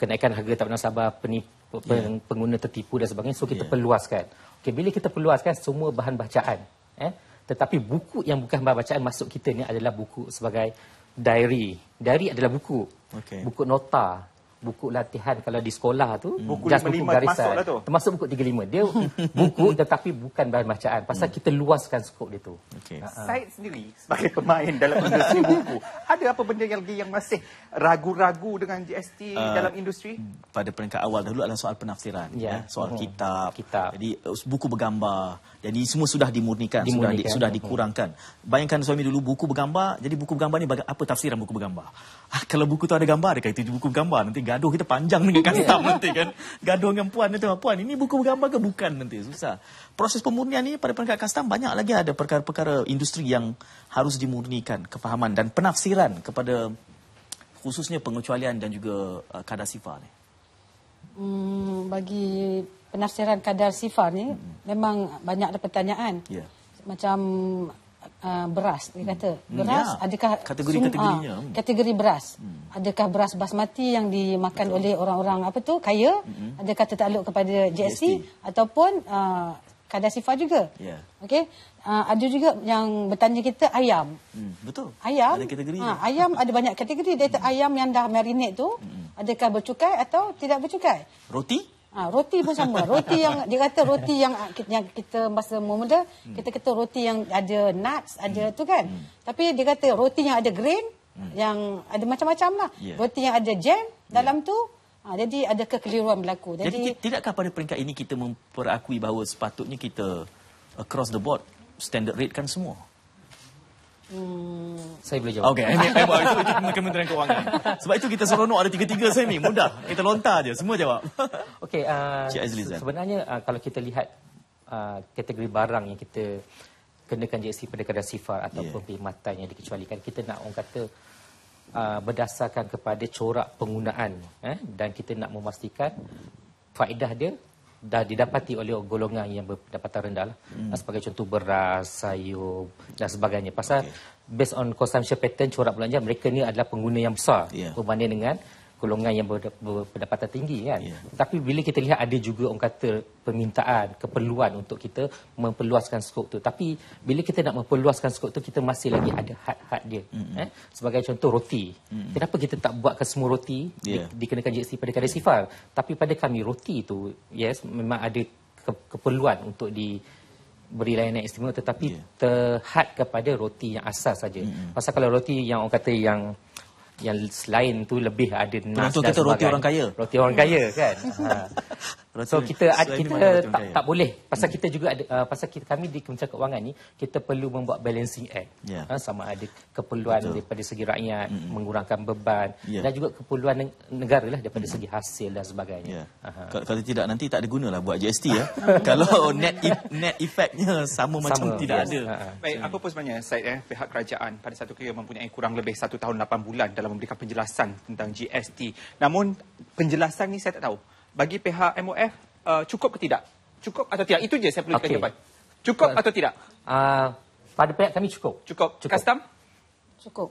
kenaikan harga tak pernah sabar, penipu, yeah. pengguna tertipu dan sebagainya. So, kita yeah. perluaskan. Okay, bila kita perluaskan semua bahan bacaan, eh? tetapi buku yang bukan bahan bacaan masuk kita ni adalah buku sebagai diary. Diary adalah buku. Okay. Buku nota buku latihan kalau di sekolah tu hmm. buku just buku garisan lah tu. termasuk buku 35 dia buku tetapi bukan bahan bacaan pasal hmm. kita luaskan skop dia tu okay. Ha, ha. Said sendiri sebagai pemain dalam industri buku ada apa benda yang lagi yang masih ragu-ragu dengan GST uh, eh, dalam industri hmm, pada peringkat awal dahulu adalah soal penafsiran yeah. ya, soal uh-huh. kitab. kitab jadi eh, buku bergambar jadi semua sudah dimurnikan, dimurnikan. sudah di, sudah uh-huh. dikurangkan bayangkan suami dulu buku bergambar jadi buku bergambar ni apa tafsiran buku bergambar Ah, kalau buku tu ada gambar adakah itu buku bergambar nanti gaduh kita panjang dengan kastam nanti kan. Gaduh dengan puan nanti, puan ini buku bergambar ke? Bukan nanti, susah. Proses pemurnian ini pada peringkat kastam banyak lagi ada perkara-perkara industri yang harus dimurnikan. kepahaman dan penafsiran kepada khususnya pengecualian dan juga uh, kadar sifar ini. Hmm, bagi penafsiran kadar sifar ni hmm. memang banyak ada pertanyaan. Yeah. Macam uh, beras dia kata hmm. Hmm, beras hmm, ya. adakah kategori kategorinya uh, kategori beras hmm. adakah beras basmati yang dimakan Betul. oleh orang-orang apa tu kaya hmm. adakah tertakluk kepada GST, GST. ataupun uh, ah, kadar sifar juga yeah. okey uh, ada juga yang bertanya kita ayam hmm. Betul. ayam ada kategori uh, ayam ada banyak kategori dia hmm. ayam yang dah marinate tu hmm. adakah bercukai atau tidak bercukai roti Ha, roti pun sama. Roti yang dia kata roti yang ah, yang kita masa muda hmm. kita kata roti yang ada nuts ada hmm. tu kan. Hmm. Tapi dia kata roti yang ada grain hmm. yang ada macam-macam lah. Yeah. Roti yang ada jam dalam yeah. tu. Ha, jadi ada kekeliruan berlaku. Jadi, jadi tidakkah pada peringkat ini kita memperakui bahawa sepatutnya kita across the board standard rate kan semua? Hmm. Saya boleh jawab. Okey, saya buat itu, itu, itu Kementerian Kewangan. Sebab itu kita seronok ada tiga-tiga saya ni, mudah. Kita lontar aja semua jawab. Okey, uh, sebenarnya uh, kalau kita lihat uh, kategori barang yang kita kenakan GST pada kadar sifar atau yeah. perkhidmatan yang dikecualikan, kita nak orang kata uh, berdasarkan kepada corak penggunaan eh, dan kita nak memastikan faedah dia dah didapati oleh golongan yang berpendapatan rendah lah. hmm. sebagai contoh beras, sayur dan sebagainya pasal okay. based on consumption pattern corak belanja mereka ni adalah pengguna yang besar yeah. berbanding dengan golongan yang berpendapatan tinggi kan. Yeah. Tetapi bila kita lihat ada juga orang kata permintaan, keperluan untuk kita memperluaskan skop tu. Tapi bila kita nak memperluaskan skop tu, kita masih lagi ada had-had dia. Mm-hmm. Eh? Sebagai contoh roti. Mm-hmm. Kenapa kita tak buatkan semua roti yeah. di, ya. dikenakan GST pada kadar yeah. Tapi pada kami roti tu, yes, memang ada ke- keperluan untuk di beri layanan istimewa tetapi yeah. terhad kepada roti yang asas saja. Mm-hmm. Pasal kalau roti yang orang kata yang yang selain tu lebih ada nas dan sebagainya. Roti orang kaya. Roti orang kaya kan. Ha so kita kita, kita tak, tak ya. boleh pasal hmm. kita juga ada uh, pasal kita kami di Kementerian Kewangan ni kita perlu membuat balancing act yeah. Ha, uh, sama ada keperluan Betul. daripada segi rakyat hmm. hmm. mengurangkan beban yeah. dan juga keperluan negara lah daripada hmm. segi hasil dan sebagainya. Yeah. Ya. Kalau tidak nanti tak ada gunalah buat GST ya. Kalau net e- net effectnya sama, sama macam yes. tidak ada. Uh-huh. Baik, hmm. apa pun sebenarnya Syed eh pihak kerajaan pada satu ketika mempunyai kurang lebih satu tahun lapan bulan dalam memberikan penjelasan tentang GST. Namun penjelasan ni saya tak tahu bagi pihak MOF uh, cukup ke tidak? Cukup atau tidak? Itu je saya perlu okay. jawapan. Cukup atau tidak? Uh, pada pihak kami cukup. Cukup. cukup. Custom? Cukup.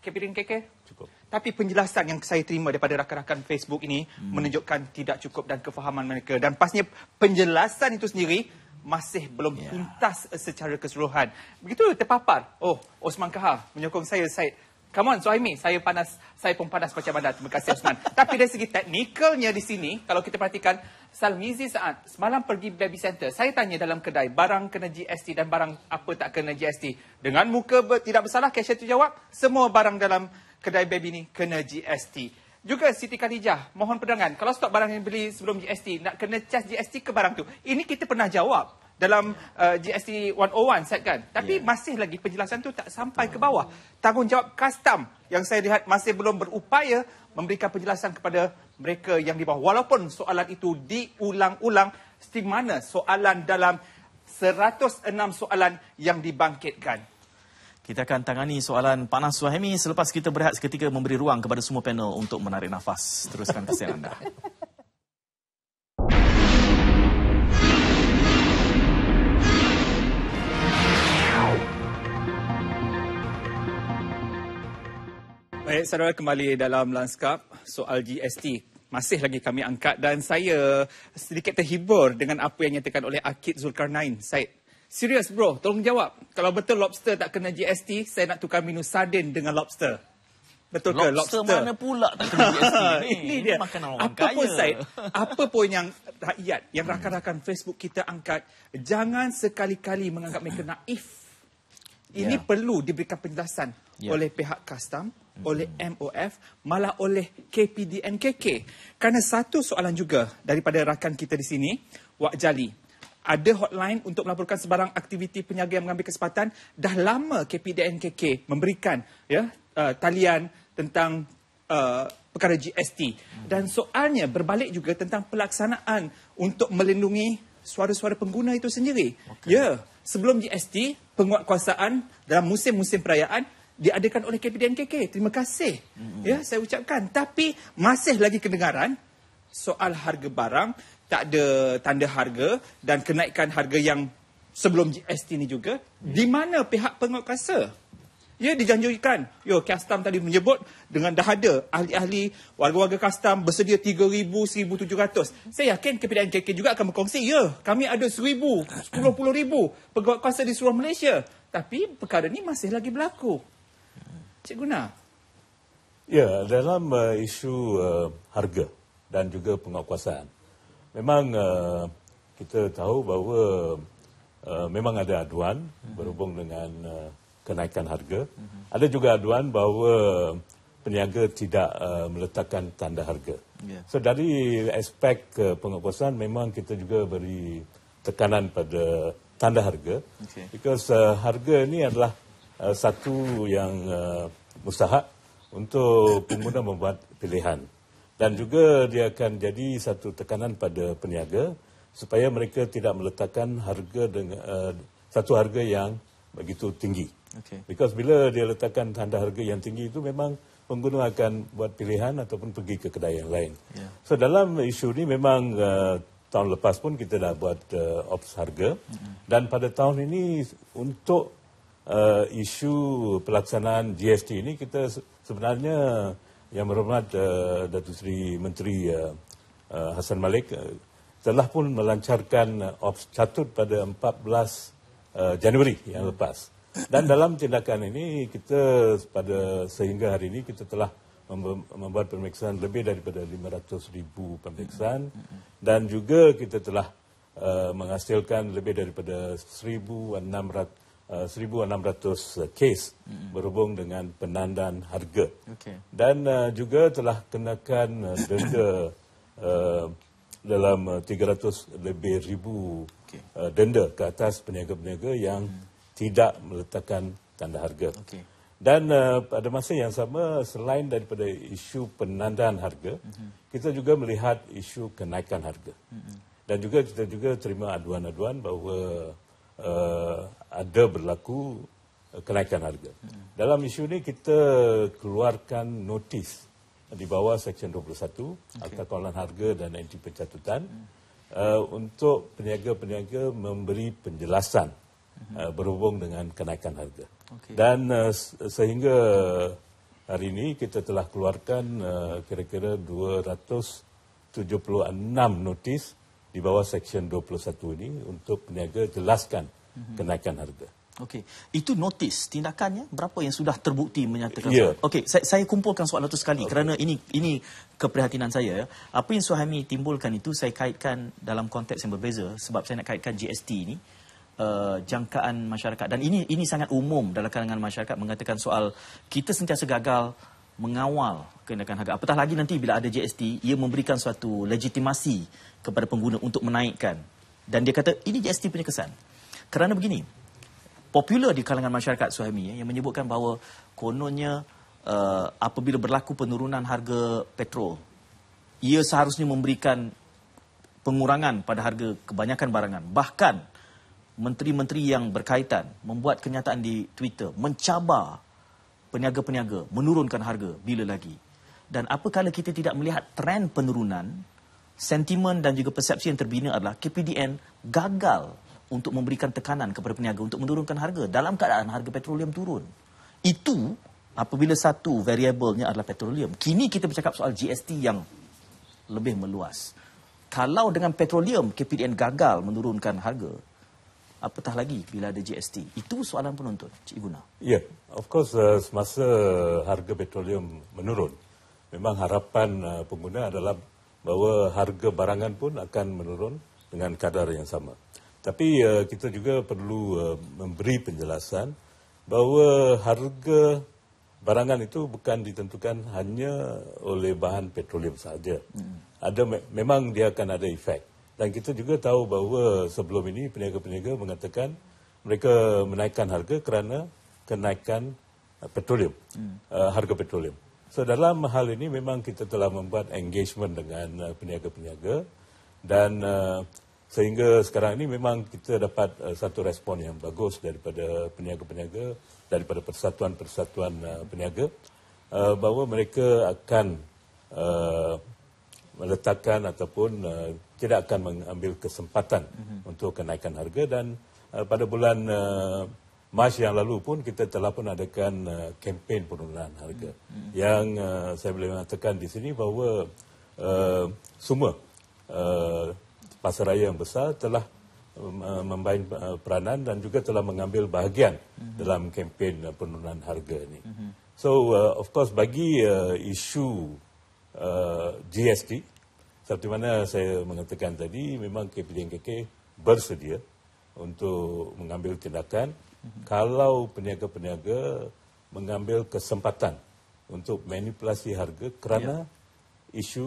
Kepiring KK? Cukup. Tapi penjelasan yang saya terima daripada rakan-rakan Facebook ini hmm. menunjukkan tidak cukup dan kefahaman mereka. Dan pastinya penjelasan itu sendiri masih belum yeah. tuntas secara keseluruhan. Begitu terpapar. Oh, Osman Kahar menyokong saya, Syed. Come on, Suhaimi. Saya panas, saya pun panas macam mana. Terima kasih, Osman. Tapi dari segi teknikalnya di sini, kalau kita perhatikan, Salmizi saat semalam pergi baby center, saya tanya dalam kedai, barang kena GST dan barang apa tak kena GST. Dengan muka ber- tidak bersalah, cashier tu jawab, semua barang dalam kedai baby ni kena GST. Juga Siti Khadijah, mohon pedangan, kalau stok barang yang beli sebelum GST, nak kena cas GST ke barang tu? Ini kita pernah jawab dalam uh, GST 101 set kan. Tapi yeah. masih lagi penjelasan tu tak sampai ke bawah. Tanggungjawab custom yang saya lihat masih belum berupaya memberikan penjelasan kepada mereka yang di bawah. Walaupun soalan itu diulang-ulang, setiap mana soalan dalam 106 soalan yang dibangkitkan. Kita akan tangani soalan panas Suhaimi selepas kita berehat seketika memberi ruang kepada semua panel untuk menarik nafas. Teruskan kesian anda. Baik, saudara kembali dalam lanskap soal GST. Masih lagi kami angkat dan saya sedikit terhibur dengan apa yang nyatakan oleh Akid Zulkarnain. Said, serius bro, tolong jawab. Kalau betul lobster tak kena GST, saya nak tukar minum sardin dengan lobster. Betul lobster ke? Lobster, lobster mana pula tak kena GST ni? Ini dia. apa pun Said, apa pun yang rakyat, yang rakan-rakan Facebook kita angkat, jangan sekali-kali menganggap mereka naif. Ini yeah. perlu diberikan penjelasan yeah. oleh pihak custom oleh MOF malah oleh KPDNKK. Karena satu soalan juga daripada rakan kita di sini, Wak Jali. Ada hotline untuk melaporkan sebarang aktiviti peniaga yang mengambil kesempatan. Dah lama KPDNKK memberikan ya, uh, talian tentang uh, perkara GST. Dan soalnya berbalik juga tentang pelaksanaan untuk melindungi suara-suara pengguna itu sendiri. Okay. Ya, sebelum GST, penguatkuasaan dalam musim-musim perayaan diadakan oleh KPDNKK. Terima kasih. hmm Ya, saya ucapkan. Tapi masih lagi kedengaran soal harga barang tak ada tanda harga dan kenaikan harga yang sebelum GST ini juga hmm di mana pihak penguatkuasa? Ya, dijanjikan. Yo, kastam tadi menyebut dengan dah ada ahli-ahli warga-warga kastam bersedia 3,000, 1,700. Saya yakin KPDNKK juga akan berkongsi. Ya, kami ada 1,000, 10,000 pegawai kuasa di seluruh Malaysia. Tapi perkara ini masih lagi berlaku. Cik Guna. Ya, dalam uh, isu uh, harga dan juga penguatkuasaan, memang uh, kita tahu bahawa uh, memang ada aduan mhm. berhubung dengan uh, kenaikan harga. Mhm. Ada juga aduan bahawa peniaga tidak uh, meletakkan tanda harga. Ya. So, dari aspek uh, penguatkuasaan, memang kita juga beri tekanan pada tanda harga. Okay. Because uh, harga ini adalah Eh, satu yang uh, eh, mustahak untuk pengguna membuat pilihan. Dan juga dia akan jadi satu tekanan pada peniaga supaya mereka tidak meletakkan harga dengan uh, satu harga yang begitu tinggi. Okay. Because bila dia letakkan tanda harga yang tinggi itu memang pengguna akan buat pilihan ataupun pergi ke kedai yang lain. Yeah. So dalam isu ini memang uh, tahun lepas pun kita dah buat uh, ops harga mm-hmm. dan pada tahun ini untuk uh, isu pelaksanaan GST ini kita sebenarnya yang berhormat uh, Datuk Seri Menteri uh, uh, Hassan Malik uh, telah pun melancarkan uh, ops catut pada 14 uh, Januari yang lepas. Dan dalam tindakan ini kita pada sehingga hari ini kita telah membuat pemeriksaan lebih daripada 500 ribu pemeriksaan dan juga kita telah uh, menghasilkan lebih daripada 1,600 uh, kes berhubung dengan penandaan harga. Okay. Dan uh, juga telah kenakan uh, denda uh, dalam 300 uh, lebih ribu okay. uh, denda ke atas peniaga-peniaga yang hmm. tidak meletakkan tanda harga. Okay. Dan uh, pada masa yang sama, selain daripada isu penandaan harga, hmm. kita juga melihat isu kenaikan harga. Hmm. Dan juga kita juga terima aduan-aduan bahawa... Uh, ada berlaku eh, kenaikan harga. Hmm. Dalam isu ini kita keluarkan notis di bawah Seksyen 21 okay. Akta Kawalan Harga dan Anti Pencatutan uh, untuk peniaga-peniaga memberi penjelasan uh, berhubung dengan kenaikan harga. Okay. Dan uh, sehingga hari ini kita telah keluarkan kira kira-kira 276 notis di bawah Seksyen 21 ini untuk peniaga jelaskan Mhm. kenaikan harga. Okey, itu notis tindakannya berapa yang sudah terbukti menyatakan. Yeah. Okey, saya, saya kumpulkan soalan itu sekali okay. kerana ini ini keprihatinan saya. Apa yang Suhaimi timbulkan itu saya kaitkan dalam konteks yang berbeza sebab saya nak kaitkan GST ini uh, jangkaan masyarakat dan ini ini sangat umum dalam kalangan masyarakat mengatakan soal kita sentiasa gagal mengawal kenaikan harga. Apatah lagi nanti bila ada GST, ia memberikan suatu legitimasi kepada pengguna untuk menaikkan. Dan dia kata ini GST punya kesan. Kerana begini, popular di kalangan masyarakat Suhaimi ya, yang menyebutkan bahawa kononnya uh, apabila berlaku penurunan harga petrol, ia seharusnya memberikan pengurangan pada harga kebanyakan barangan. Bahkan menteri-menteri yang berkaitan membuat kenyataan di Twitter mencabar peniaga-peniaga menurunkan harga bila lagi. Dan apakala kita tidak melihat trend penurunan, sentimen dan juga persepsi yang terbina adalah KPDN gagal untuk memberikan tekanan kepada peniaga untuk menurunkan harga dalam keadaan harga petroleum turun. Itu apabila satu variabelnya adalah petroleum. Kini kita bercakap soal GST yang lebih meluas. Kalau dengan petroleum KPDN gagal menurunkan harga, apatah lagi bila ada GST? Itu soalan penonton, Cik Guna. Ya, yeah, of course uh, semasa harga petroleum menurun, memang harapan uh, pengguna adalah bahawa harga barangan pun akan menurun dengan kadar yang sama. Tapi uh, kita juga perlu uh, memberi penjelasan bahawa harga barangan itu bukan ditentukan hanya oleh bahan petroleum saja. Hmm. Ada me memang dia akan ada efek. Dan kita juga tahu bahawa sebelum ini peniaga-peniaga mengatakan mereka menaikkan harga kerana kenaikan eh, petroleum, hmm. uh, harga petroleum. So dalam hal ini memang kita telah membuat engagement dengan peniaga-peniaga uh, dan uh, Sehingga sekarang ini memang kita dapat uh, satu respon yang bagus daripada peniaga-peniaga, daripada persatuan-persatuan uh, peniaga uh, bahawa mereka akan uh, meletakkan ataupun uh, tidak akan mengambil kesempatan mm-hmm. untuk kenaikan harga dan uh, pada bulan uh, Mac yang lalu pun kita telah pun adakan uh, kempen penurunan harga mm-hmm. yang uh, saya boleh mengatakan di sini bahawa uh, semua uh, pasaraya yang besar telah um, uh, memain uh, peranan dan juga telah mengambil bahagian mm -hmm. dalam kempen uh, penurunan harga ini. Mm -hmm. So uh, of course bagi uh, isu uh, GST seperti mana saya mengatakan tadi memang KPDNKK bersedia untuk mengambil tindakan mm -hmm. kalau peniaga-peniaga mengambil kesempatan untuk manipulasi harga kerana yeah. isu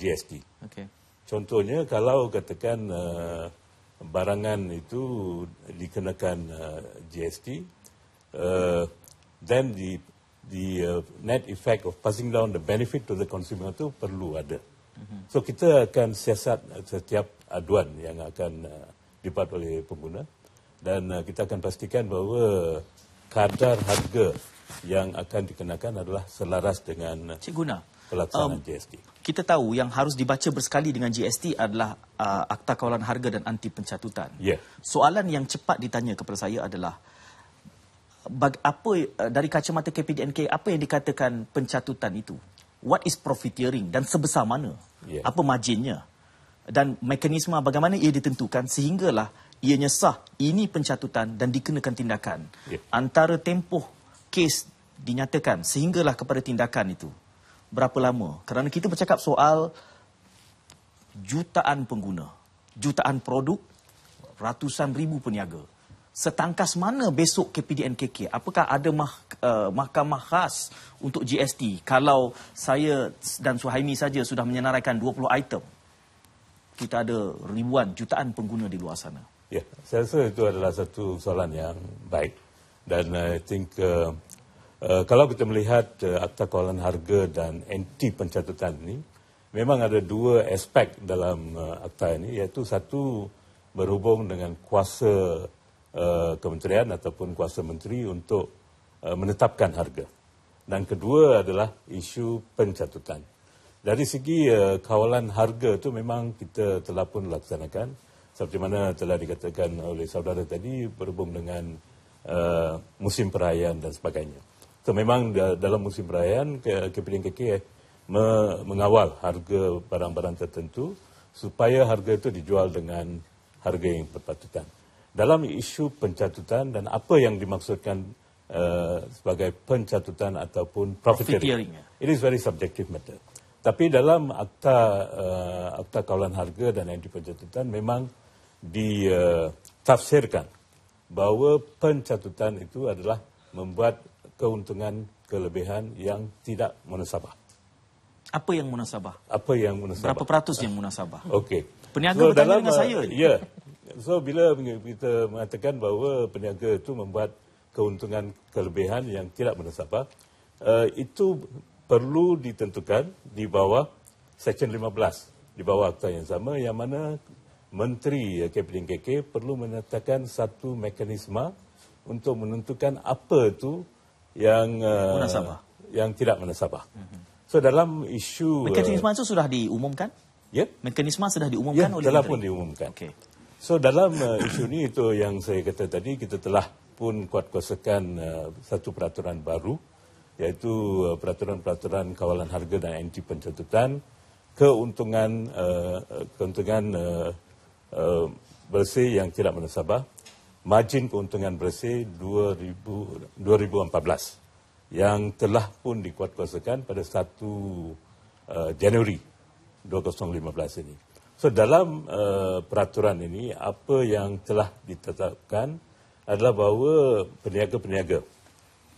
GST. Okay. Contohnya kalau katakan uh, barangan itu dikenakan uh, eh, GST, uh, eh, then the the uh, net effect of passing down the benefit to the consumer itu perlu ada. Mhm. So kita akan siasat setiap aduan yang akan uh, dibuat oleh pengguna dan uh, kita akan pastikan bahawa kadar harga yang akan dikenakan adalah selaras dengan Cik Guna pelaksanaan um, GST. Kita tahu yang harus dibaca bersekali dengan GST adalah uh, Akta Kawalan Harga dan Anti Pencatutan. Yeah. Soalan yang cepat ditanya kepada saya adalah apa uh, dari kacamata KPDNK apa yang dikatakan pencatutan itu? What is profiteering dan sebesar mana? Yeah. Apa marginnya? Dan mekanisme bagaimana ia ditentukan sehinggalah ianya sah ini pencatutan dan dikenakan tindakan. Yeah. Antara tempoh kes dinyatakan sehinggalah kepada tindakan itu berapa lama. Kerana kita bercakap soal jutaan pengguna, jutaan produk, ratusan ribu peniaga. Setangkas mana besok KPDNKK? Apakah ada mah, uh, mahkamah khas untuk GST? Kalau saya dan Suhaimi saja sudah menyenaraikan 20 item, kita ada ribuan jutaan pengguna di luar sana. Ya, saya rasa itu adalah satu soalan yang baik. Dan I think uh, Eh, kalau kita melihat uh, eh, akta kawalan harga dan anti pencatatan ini, memang ada dua aspek dalam uh, akta ini, iaitu satu berhubung dengan kuasa uh, kementerian ataupun kuasa menteri untuk uh, menetapkan harga. Dan kedua adalah isu pencatutan. Dari segi uh, kawalan harga itu memang kita telah pun laksanakan seperti mana telah dikatakan oleh saudara tadi berhubung dengan uh, musim perayaan dan sebagainya. So memang dalam musim perayaan KPDN KK eh, mengawal harga barang-barang tertentu supaya harga itu dijual dengan harga yang berpatutan. Dalam isu pencatutan dan apa yang dimaksudkan uh, sebagai pencatutan ataupun profiteering, ya. it is very subjective matter. Tapi dalam akta uh, akta kawalan harga dan yang pencatutan memang ditafsirkan bahawa pencatutan itu adalah membuat keuntungan kelebihan yang tidak munasabah. Apa yang munasabah? Apa yang munasabah? Berapa peratus yang munasabah? Okey. Peniaga so, dalam, dengan uh, saya. Ya. Yeah. So bila kita mengatakan bahawa peniaga itu membuat keuntungan kelebihan yang tidak munasabah, uh, itu perlu ditentukan di bawah Seksyen 15 di bawah akta yang sama yang mana Menteri KPDKK perlu menetapkan satu mekanisme untuk menentukan apa itu yang uh, menasabah. yang tidak menasabah. Mhm. So dalam isu uh, mekanisme itu sudah diumumkan? Ya, yeah. mekanisme sudah ya, diumumkan yeah, oleh telah pun diumumkan. Okay. So dalam uh, isu ini itu yang saya kata tadi kita telah pun kuat kuatkuasakan satu peraturan baru yaitu peraturan-peraturan kawalan harga dan anti pencatutan keuntungan keuntungan bersih yang tidak menasabah margin keuntungan bersih 2000, 2014 yang telah pun dikuatkuasakan pada 1 uh, eh, Januari 2015 ini. So dalam uh, peraturan ini apa yang telah ditetapkan adalah bahawa peniaga-peniaga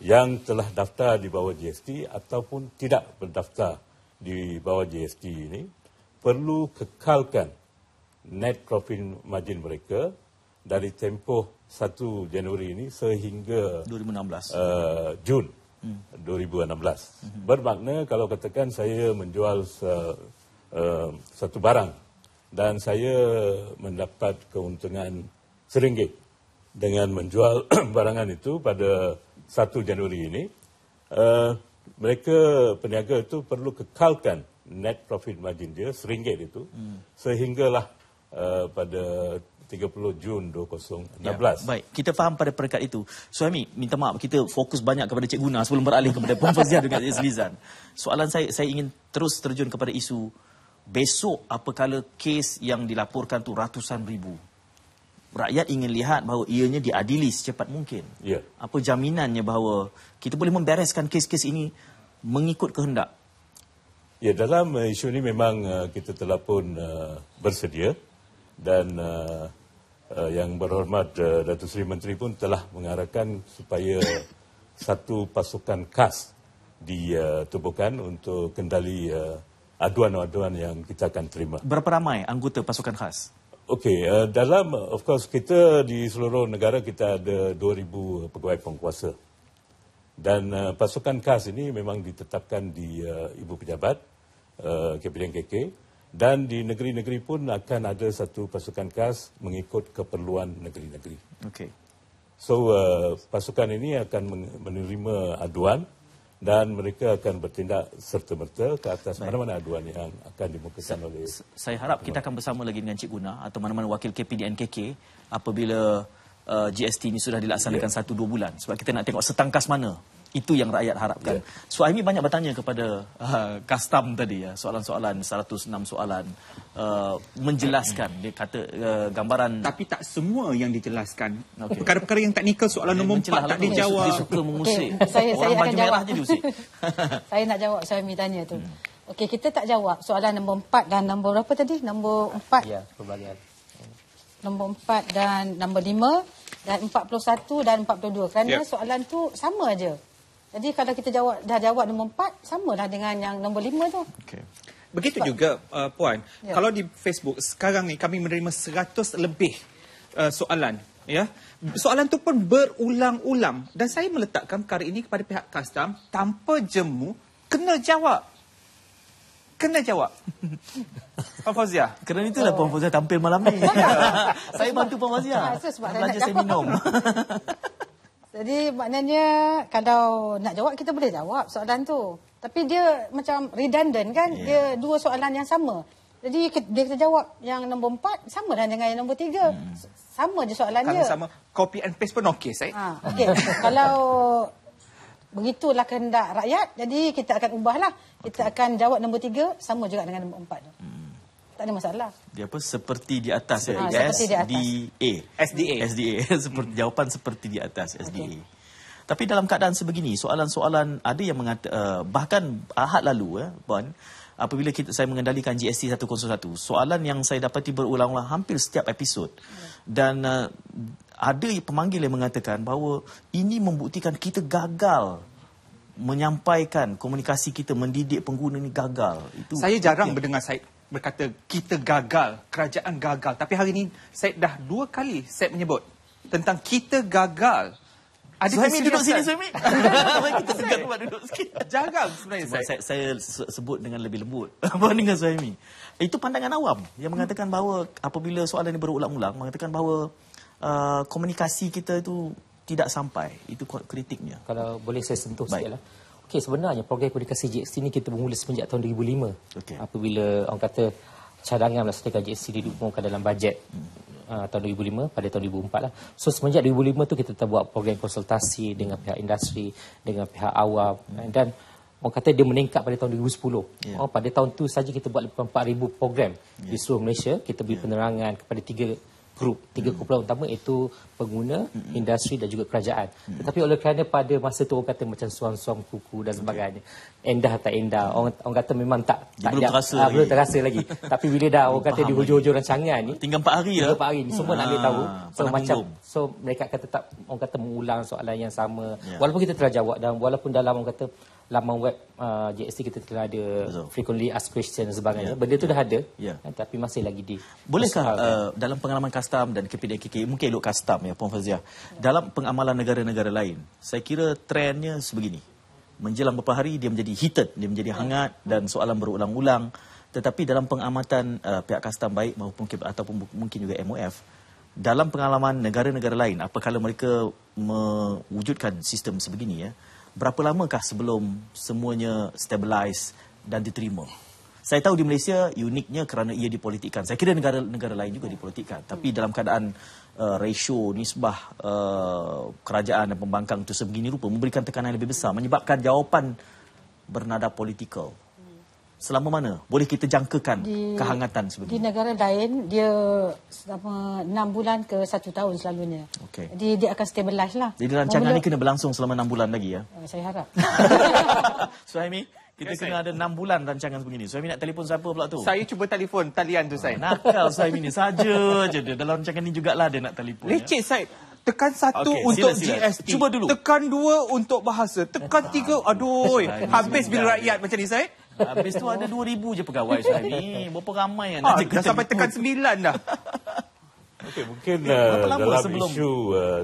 yang telah daftar di bawah GST ataupun tidak berdaftar di bawah GST ini perlu kekalkan net profit margin mereka dari tempoh 1 Januari ini sehingga 2016 uh, Jun hmm. 2016 hmm. bermakna kalau katakan saya menjual se, uh, satu barang dan saya mendapat keuntungan seringgit dengan menjual barangan itu pada 1 Januari ini uh, mereka peniaga itu perlu kekalkan net profit margin dia seringgit itu hmm. sehinggalah uh, pada 30 Jun 2016. Ya, baik, kita faham pada peringkat itu. Suami, minta maaf kita fokus banyak kepada Cik Guna sebelum beralih kepada Puan Fazia dengan Azlizan. Soalan saya saya ingin terus terjun kepada isu besok apakala kes yang dilaporkan tu ratusan ribu. Rakyat ingin lihat bahawa ianya diadili secepat mungkin. Ya. Apa jaminannya bahawa kita boleh membereskan kes-kes ini mengikut kehendak? Ya, dalam eh, isu ini memang eh, kita telah pun eh, bersedia dan uh, yang berhormat uh, Datuk Seri Menteri pun telah mengarahkan supaya satu pasukan khas ditubuhkan untuk kendali eh, aduan-aduan uh, yang kita akan terima. Berapa ramai anggota pasukan khas? Okey, uh, dalam of course kita di seluruh negara kita ada 2000 pegawai penguasa. Dan uh, pasukan khas ini memang ditetapkan di uh, ibu pejabat uh, KPDKK dan di negeri-negeri pun akan ada satu pasukan khas mengikut keperluan negeri-negeri. Okay. So uh, pasukan ini akan menerima aduan dan mereka akan bertindak serta-merta ke atas mana-mana aduan yang akan dimukakan oleh Saya harap kita akan bersama lagi dengan Cik Guna atau mana-mana wakil KPDNKK apabila uh, GST ini sudah dilaksanakan yeah. 1 2 bulan sebab kita nak tengok setangkas mana itu yang rakyat harapkan. Yeah. Suhaimi so, banyak bertanya kepada uh, custom tadi ya, soalan-soalan 106 soalan uh, menjelaskan dia kata uh, gambaran tapi tak semua yang dijelaskan. Okay. Perkara-perkara yang teknikal soalan dia nombor 4 lah, tak dijawab. Dia suka mengusik. saya Orang saya baju akan merah jawab. saya nak jawab Suhaimi tanya tu. Hmm. Okey, kita tak jawab soalan nombor 4 dan nombor berapa tadi? Nombor 4. Ya, yeah, perbahagian. Nombor 4 dan nombor 5 dan 41 dan 42 kerana yeah. soalan tu sama aja. Jadi kalau kita jawab dah jawab nombor empat samalah dengan yang nombor lima tu. Okay. Begitu Sebab, juga uh, puan. Ya. Kalau di Facebook sekarang ni kami menerima 100 lebih uh, soalan ya. Soalan tu pun berulang-ulang dan saya meletakkan perkara ini kepada pihak custom tanpa jemu kena jawab. Kena jawab. Puan Fauzia. Kerana itulah oh. Puan Fauzia tampil malam ni. saya bantu Puan Fauzia. Sebab, sebab, sebab saya Jadi maknanya kalau nak jawab kita boleh jawab soalan tu. Tapi dia macam redundant kan? Yeah. Dia dua soalan yang sama. Jadi dia kita jawab yang nombor empat, sama lah dengan yang nombor tiga. Hmm. Sama je soalan kalau dia. Kalau sama, copy and paste pun okey, saya. Ha, okey. kalau begitulah kehendak rakyat, jadi kita akan ubahlah. Kita okay. akan jawab nombor tiga, sama juga dengan nombor empat tu. Hmm tak ada masalah. Dia apa seperti di atas ya? SDA. SDA. SDA. Seperti hmm. jawapan seperti di atas SDA. Okay. Tapi dalam keadaan sebegini, soalan-soalan ada yang mengata, uh, bahkan ahad lalu ya, eh, Puan, apabila kita, saya mengendalikan GST 101, soalan yang saya dapati berulang-ulang hampir setiap episod. Hmm. Dan uh, ada pemanggil yang mengatakan bahawa ini membuktikan kita gagal menyampaikan komunikasi kita mendidik pengguna ini gagal. Itu saya jarang mendengar saya berkata kita gagal, kerajaan gagal. Tapi hari ini saya dah dua kali saya menyebut tentang kita gagal. Ada Suhaimi kesihatan. duduk sini Suhaimi. kita tegak buat duduk sikit. Jagal sebenarnya saya. saya. Saya sebut dengan lebih lembut. Apa dengan Suhaimi? Itu pandangan awam yang mengatakan hmm. bahawa apabila soalan ini berulang-ulang mengatakan bahawa uh, komunikasi kita itu tidak sampai. Itu kritiknya. Kalau boleh saya sentuh sikitlah. Baik. Okey sebenarnya program komunikasi JXT ini kita bermula semenjak tahun 2005. Okay. Apabila orang kata cadangan melaksanakan JXT diumumkan dalam bajet hmm. uh, tahun 2005 pada tahun 2004 lah. So semenjak 2005 tu kita telah buat program konsultasi dengan pihak industri, dengan pihak awam hmm. dan orang kata dia meningkat pada tahun 2010. Yeah. Oh pada tahun tu saja kita buat lebih kurang 4000 program yeah. di ya. seluruh Malaysia. Kita beri yeah. penerangan kepada tiga group, tiga hmm. kumpulan utama iaitu pengguna, hmm. industri dan juga kerajaan. Hmm. Tetapi oleh kerana pada masa itu orang kata macam suang-suang kuku dan sebagainya. Okay. Endah tak endah. Hmm. Orang, orang kata memang tak, tak belum, terasa dia, ah, lagi. belum terasa lagi. Tapi bila dah orang kata di hujung-hujung rancangan ni. Tinggal empat hari lah. empat hari ni. Semua hmm. nak ambil ah, tahu. So, Pernah macam, so mereka akan tetap orang kata mengulang soalan yang sama. Yeah. Walaupun kita telah jawab dan walaupun dalam orang kata laman web uh, JST kita telah ada so. frequently asked question dan sebagainya. Yeah. Benda tu yeah. dah ya. ada yeah. Ya. tapi masih lagi di. Bolehkah uh, dalam pengalaman custom dan KPDKK mungkin elok custom ya Puan Fazia. Yeah. Dalam pengamalan negara-negara lain, saya kira trennya sebegini. Menjelang beberapa hari dia menjadi heated, dia menjadi ya. hangat yeah. dan soalan berulang-ulang. Tetapi dalam pengamatan uh, pihak custom baik maupun ataupun mungkin juga MOF, dalam pengalaman negara-negara lain apakala mereka mewujudkan sistem sebegini ya. Yeah, berapa lamakah sebelum semuanya stabilize dan diterima? Saya tahu di Malaysia uniknya kerana ia dipolitikkan. Saya kira negara-negara lain juga dipolitikkan. Tapi dalam keadaan uh, ratio nisbah uh, kerajaan dan pembangkang itu sebegini rupa, memberikan tekanan lebih besar, menyebabkan jawapan bernada politikal selama mana boleh kita jangkakan di, kehangatan sebegini? Di negara lain, dia selama enam bulan ke satu tahun selalunya. Okay. Dia, dia akan stabilize lah. Jadi rancangan ini kena berlangsung selama enam bulan lagi ya? Eh, saya harap. Suhaimi, kita yes, kena saya. ada enam bulan rancangan sebegini. Suhaimi nak telefon siapa pula tu? Saya cuba telefon talian tu, saya. Nakal Suhaimi ni. Saja je dia. Dalam rancangan ini juga lah dia nak telefon. Lecet, ya. Syed. Tekan satu okay, untuk sila, sila. GST. Cuba dulu. Tekan dua untuk bahasa. Tekan tiga. Aduh, habis bila rakyat macam ni, Syed. Habis tu ada 2,000 je pegawai sehari ni. Berapa ramai yang ah, nak ha, Dah sampai tekan 9 dah. Okey, mungkin uh, dalam sebelum... isu uh,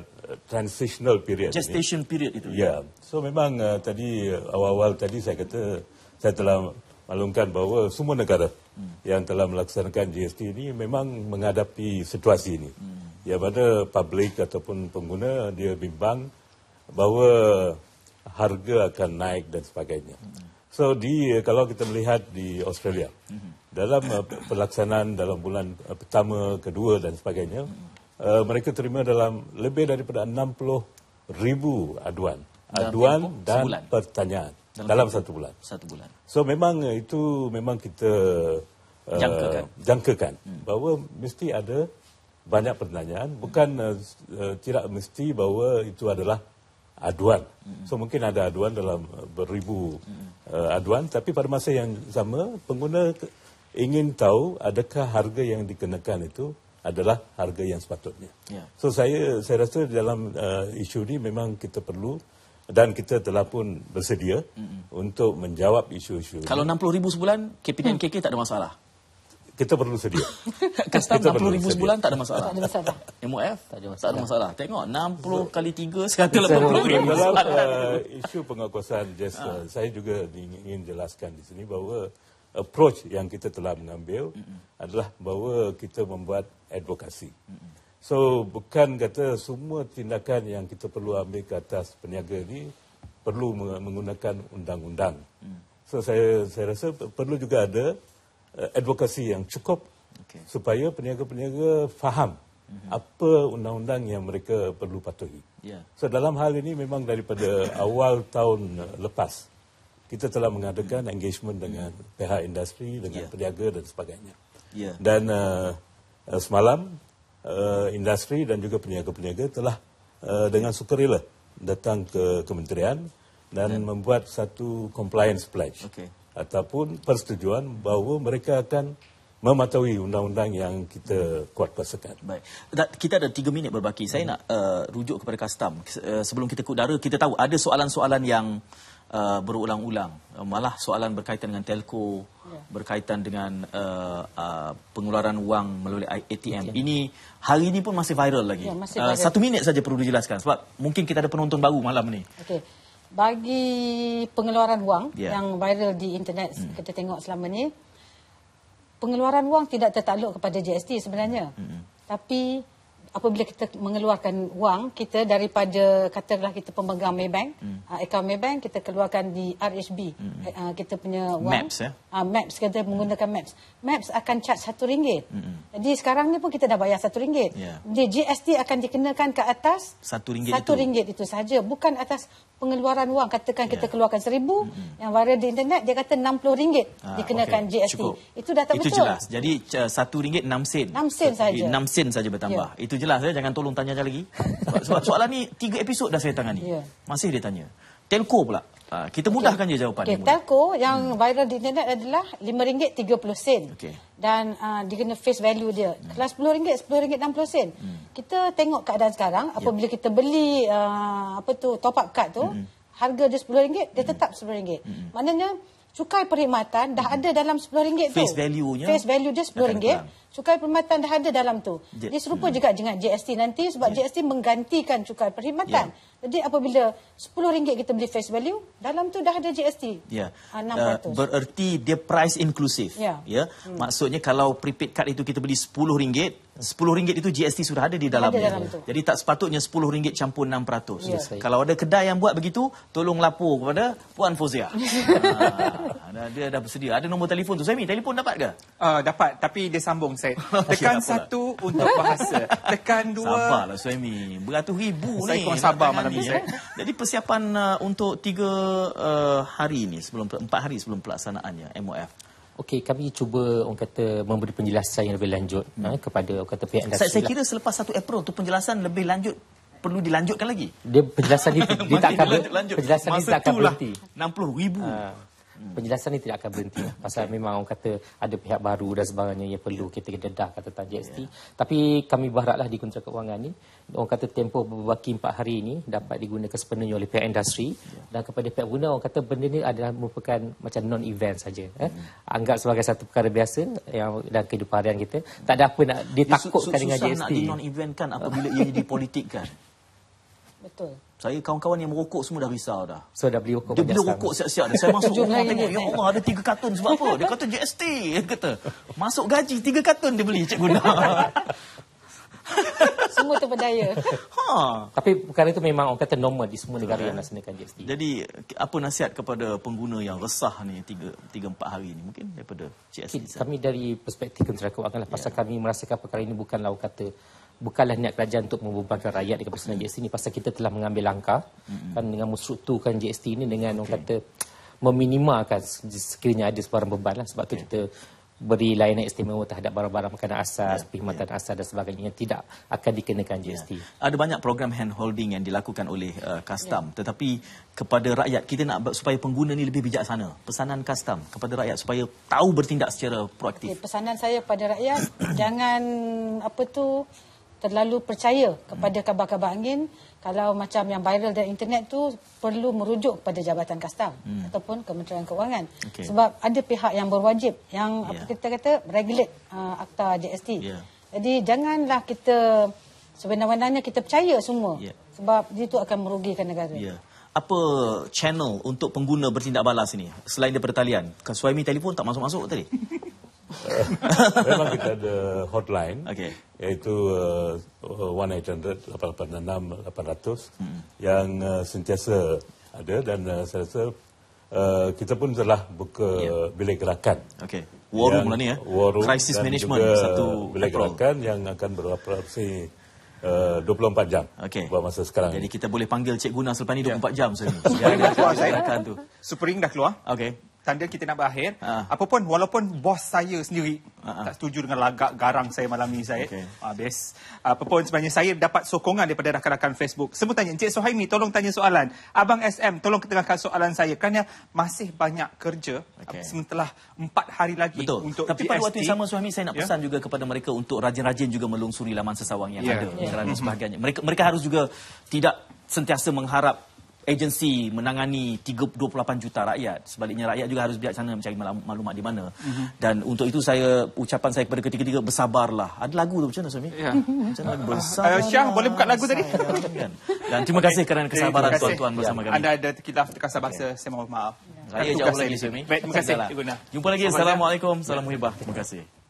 transitional period. Gestation ini. period itu. Ya. Yeah. So memang uh, tadi awal-awal tadi saya kata saya telah maklumkan bahawa semua negara hmm. yang telah melaksanakan GST ini memang menghadapi situasi ini. Hmm. Yang mana publik ataupun pengguna dia bimbang bahawa harga akan naik dan sebagainya. Hmm. So di kalau kita melihat di Australia dalam uh, pelaksanaan dalam bulan uh, pertama, kedua dan sebagainya, uh, mereka terima dalam lebih daripada 60 ribu aduan, aduan dan pertanyaan dalam satu bulan. Satu bulan. So memang itu memang kita jangkakan, jangkakan hmm. bahawa mesti ada banyak pertanyaan, bukan tidak mesti bahawa itu adalah aduan. So mungkin ada aduan dalam uh, beribu uh, aduan tapi pada masa yang sama pengguna ingin tahu adakah harga yang dikenakan itu adalah harga yang sepatutnya. Ya. So saya saya rasa dalam uh, isu ini memang kita perlu dan kita telah pun bersedia mm -hmm. untuk menjawab isu-isu. Kalau ribu sebulan KPDNKK hmm. tak ada masalah kita perlu sedia. Kasta 60 ribu sebulan tak ada masalah. Tak ada masalah. MOF tak ada masalah. Tak ada ya. masalah. Tengok 60 kali 3 180 ribu. Eh, isu penguasaan just eh, saya juga ingin jelaskan di sini bahawa approach yang kita telah mengambil adalah bahawa kita membuat advokasi. So bukan kata semua tindakan yang kita perlu ambil ke atas peniaga ini perlu menggunakan undang-undang. Mm. So saya saya rasa perlu juga ada uh, advokasi yang cukup okay. supaya peniaga-peniaga faham mm -hmm. apa undang-undang yang mereka perlu patuhi. Yeah. So dalam hal ini memang daripada awal tahun lepas kita telah mengadakan engagement dengan pihak industri, dengan yeah. peniaga dan sebagainya. Yeah. Dan uh, semalam uh, industri dan juga peniaga-peniaga telah uh, dengan sukarela datang ke kementerian dan, dan membuat satu compliance pledge. Okay ataupun persetujuan bahawa mereka akan mematuhi undang-undang yang kita kuat kuasakan. Baik. Kita ada tiga minit berbaki. Saya hmm. nak uh, rujuk kepada Kastam. Uh, sebelum kita kudara, kita tahu ada soalan-soalan yang uh, berulang-ulang. Uh, malah soalan berkaitan dengan telco, yeah. berkaitan dengan uh, uh, pengeluaran wang melalui ATM. ATM. Ini hari ini pun masih viral lagi. Yeah, masih uh, viral. Uh, satu minit saja perlu dijelaskan sebab mungkin kita ada penonton baru malam ini. Okay bagi pengeluaran wang yeah. yang viral di internet mm. kita tengok selama ni pengeluaran wang tidak tertakluk kepada GST sebenarnya mm. tapi apabila kita mengeluarkan wang kita daripada katakanlah kita pemegang Maybank, hmm. uh, akaun Maybank kita keluarkan di RHB. Hmm. Uh, kita punya wang. Maps ya. Uh, maps kita hmm. menggunakan Maps. Maps akan charge satu ringgit. Hmm. Jadi sekarang ni pun kita dah bayar satu ringgit. Yeah. Jadi GST akan dikenakan ke atas satu ringgit, satu itu. ringgit itu saja. Bukan atas pengeluaran wang. Katakan yeah. kita ya. keluarkan seribu hmm. yang viral di internet dia kata enam puluh ringgit dikenakan okay. GST. Cukup. Itu dah tak itu betul. Itu jelas. Jadi satu ringgit enam sen. Enam sen saja. Enam sen saja bertambah. Yeah. Itu jelas ya, jangan tolong tanya lagi. Sebab soalan ni tiga episod dah saya tangani. Yeah. Masih dia tanya. Telco pula. Ha, kita mudahkan okay. je jawapan. Okay. Telco yang hmm. viral di internet adalah RM5.30. Okay. Dan uh, dia kena face value dia. Hmm. Kelas RM10, RM10.60. Hmm. Kita tengok keadaan sekarang, ya. apabila kita beli uh, apa tu top up card tu, hmm. hmm. harga dia RM10, dia hmm. tetap RM10. Hmm, hmm. Maknanya cukai perkhidmatan dah ada dalam RM10 tu. Face value-nya. Face value dia RM10 cukai perkhidmatan dah ada dalam tu. Yeah. Dia serupa mm. juga dengan GST nanti sebab yeah. GST menggantikan cukai perkhidmatan. Yeah. Jadi apabila RM10 kita beli face value, dalam tu dah ada GST. Ya. Yeah. Uh, eh, bererti dia price inclusive. Ya. Yeah. Yeah. Hmm. Maksudnya kalau prepaid card itu kita beli RM10, RM10 itu GST sudah ada di dalamnya. Ada dalam Jadi tak sepatutnya RM10 campur 6%. Yeah. Ya. Kalau ada kedai yang buat begitu, tolong lapor kepada Puan Fozia. ha, ah, dia dah bersedia. Ada nombor telefon tu. Saimi, telefon dapat ke? Uh, dapat, tapi dia sambung saya. Tekan satu lah. untuk bahasa. Tekan dua. Sabarlah suami. Beratus ribu saya ni. Saya kurang sabar malam ni. Saya. Eh. Jadi persiapan uh, untuk tiga uh, hari ni, sebelum, empat hari sebelum pelaksanaannya MOF. Okey, kami cuba orang kata memberi penjelasan yang lebih lanjut hmm. ha, kepada orang kata pihak industri. Saya, saya lah. kira selepas satu April tu penjelasan lebih lanjut perlu dilanjutkan lagi. Dia penjelasan ini dia tak akan penjelasan ini tak akan berhenti. 60 ribu. Ah penjelasan ni tidak akan berhenti lah. pasal okay. memang orang kata ada pihak baru dan sebagainya yang perlu kita dedah kata tentang GST yeah. tapi kami berharaplah di Kementerian Keuangan ni orang kata tempoh berbaki 4 hari ini dapat digunakan sepenuhnya oleh pihak industri yeah. dan kepada pihak guna orang kata benda ni adalah merupakan macam non event saja eh mm. anggap sebagai satu perkara biasa yang dalam kehidupan harian kita tak ada apa nak ditakutkan dengan GST susah nak di non event kan apabila ia jadi politik kan betul saya kawan-kawan yang merokok semua dah risau dah. So dah beli rokok Dia beli rokok siap-siap dah. Saya masuk rokok tengok, ya Allah ada tiga katun sebab apa? Dia kata GST. Dia kata, masuk gaji tiga katun dia beli Cik Guna. semua terpedaya. Ha. Tapi perkara itu memang orang kata normal di semua negara okay. yang laksanakan GST. Jadi apa nasihat kepada pengguna yang resah ni tiga, tiga empat hari ni mungkin daripada GST? Kami dari perspektif kenteraan keuangan lah. Pasal yeah. kami merasakan perkara ini bukanlah orang kata bukanlah niat kerajaan untuk membubarkan rakyat di kawasan JST ini pasal kita telah mengambil langkah kan dengan menstrukturkan JST ini dengan okay. orang kata meminimalkan sekiranya ada sebarang beban lah. sebab okay. tu kita beri layanan istimewa terhadap barang-barang makanan asas, yeah. perkhidmatan yeah. asas dan sebagainya yang tidak akan dikenakan GST. Ya. Yeah. Ada banyak program handholding yang dilakukan oleh uh, custom yeah. tetapi kepada rakyat kita nak supaya pengguna ni lebih bijaksana. Pesanan custom kepada rakyat supaya tahu bertindak secara proaktif. Okay. Pesanan saya kepada rakyat jangan apa tu terlalu percaya kepada khabar-khabar angin kalau macam yang viral dari internet tu perlu merujuk kepada jabatan kastam hmm. ataupun kementerian keuangan. okay. sebab ada pihak yang berwajib yang yeah. apa kita kata regulate uh, akta JST. Yeah. Jadi janganlah kita sebenarnya kita percaya semua yeah. sebab itu akan merugikan negara. Yeah. Apa channel untuk pengguna bertindak balas ini selain daripada talian? Kan suami telefon tak masuk-masuk tadi. uh, memang kita ada hotline okay. iaitu uh, 1 886 800 yang uh, sentiasa ada dan uh, saya rasa uh, kita pun telah buka yeah. bilik gerakan. Okay. War room lah ni ya. War Crisis management satu bilik April. gerakan yang akan beroperasi Uh, 24 jam okay. buat masa sekarang. Jadi kita boleh panggil Cik Guna selepas ni 24 yeah. jam. Sebenarnya. Supering dah keluar saya. Supering dah keluar. Okay tanda kita nak berakhir. Ha. Apapun, walaupun bos saya sendiri ha, ha. tak setuju dengan lagak garang saya malam ini, saya Okay. Habis. Ah, Apapun, sebenarnya saya dapat sokongan daripada rakan-rakan Facebook. Semua tanya, Encik Sohaimi, tolong tanya soalan. Abang SM, tolong ketengahkan soalan saya. Kerana masih banyak kerja okay. setelah empat hari lagi Betul. untuk Tapi pada waktu yang sama, Sohaimi, saya nak yeah. pesan juga kepada mereka untuk rajin-rajin juga melungsuri laman sesawang yang yeah. ada. Yeah. Ya. Mhm. Yeah. Mereka, mereka harus juga tidak sentiasa mengharap agensi menangani 328 juta rakyat. Sebaliknya rakyat juga harus biar sana mencari maklumat di mana. Mm-hmm. Dan untuk itu saya ucapan saya kepada ketiga-tiga bersabarlah. Ada lagu tu macam mana Sami? Ya. Macam mana bersabar. Uh, Syah boleh buka lagu tadi? Kan? Dan terima okay. kasih kerana kesabaran kasih. tuan-tuan ya. bersama kami. Anda ada terkilaf tekan okay. saya mohon maaf. Ya. Saya jauh lah. lagi suami. Terima kasih. Jumpa lagi. Assalamualaikum. Salam hibah. Terima kasih.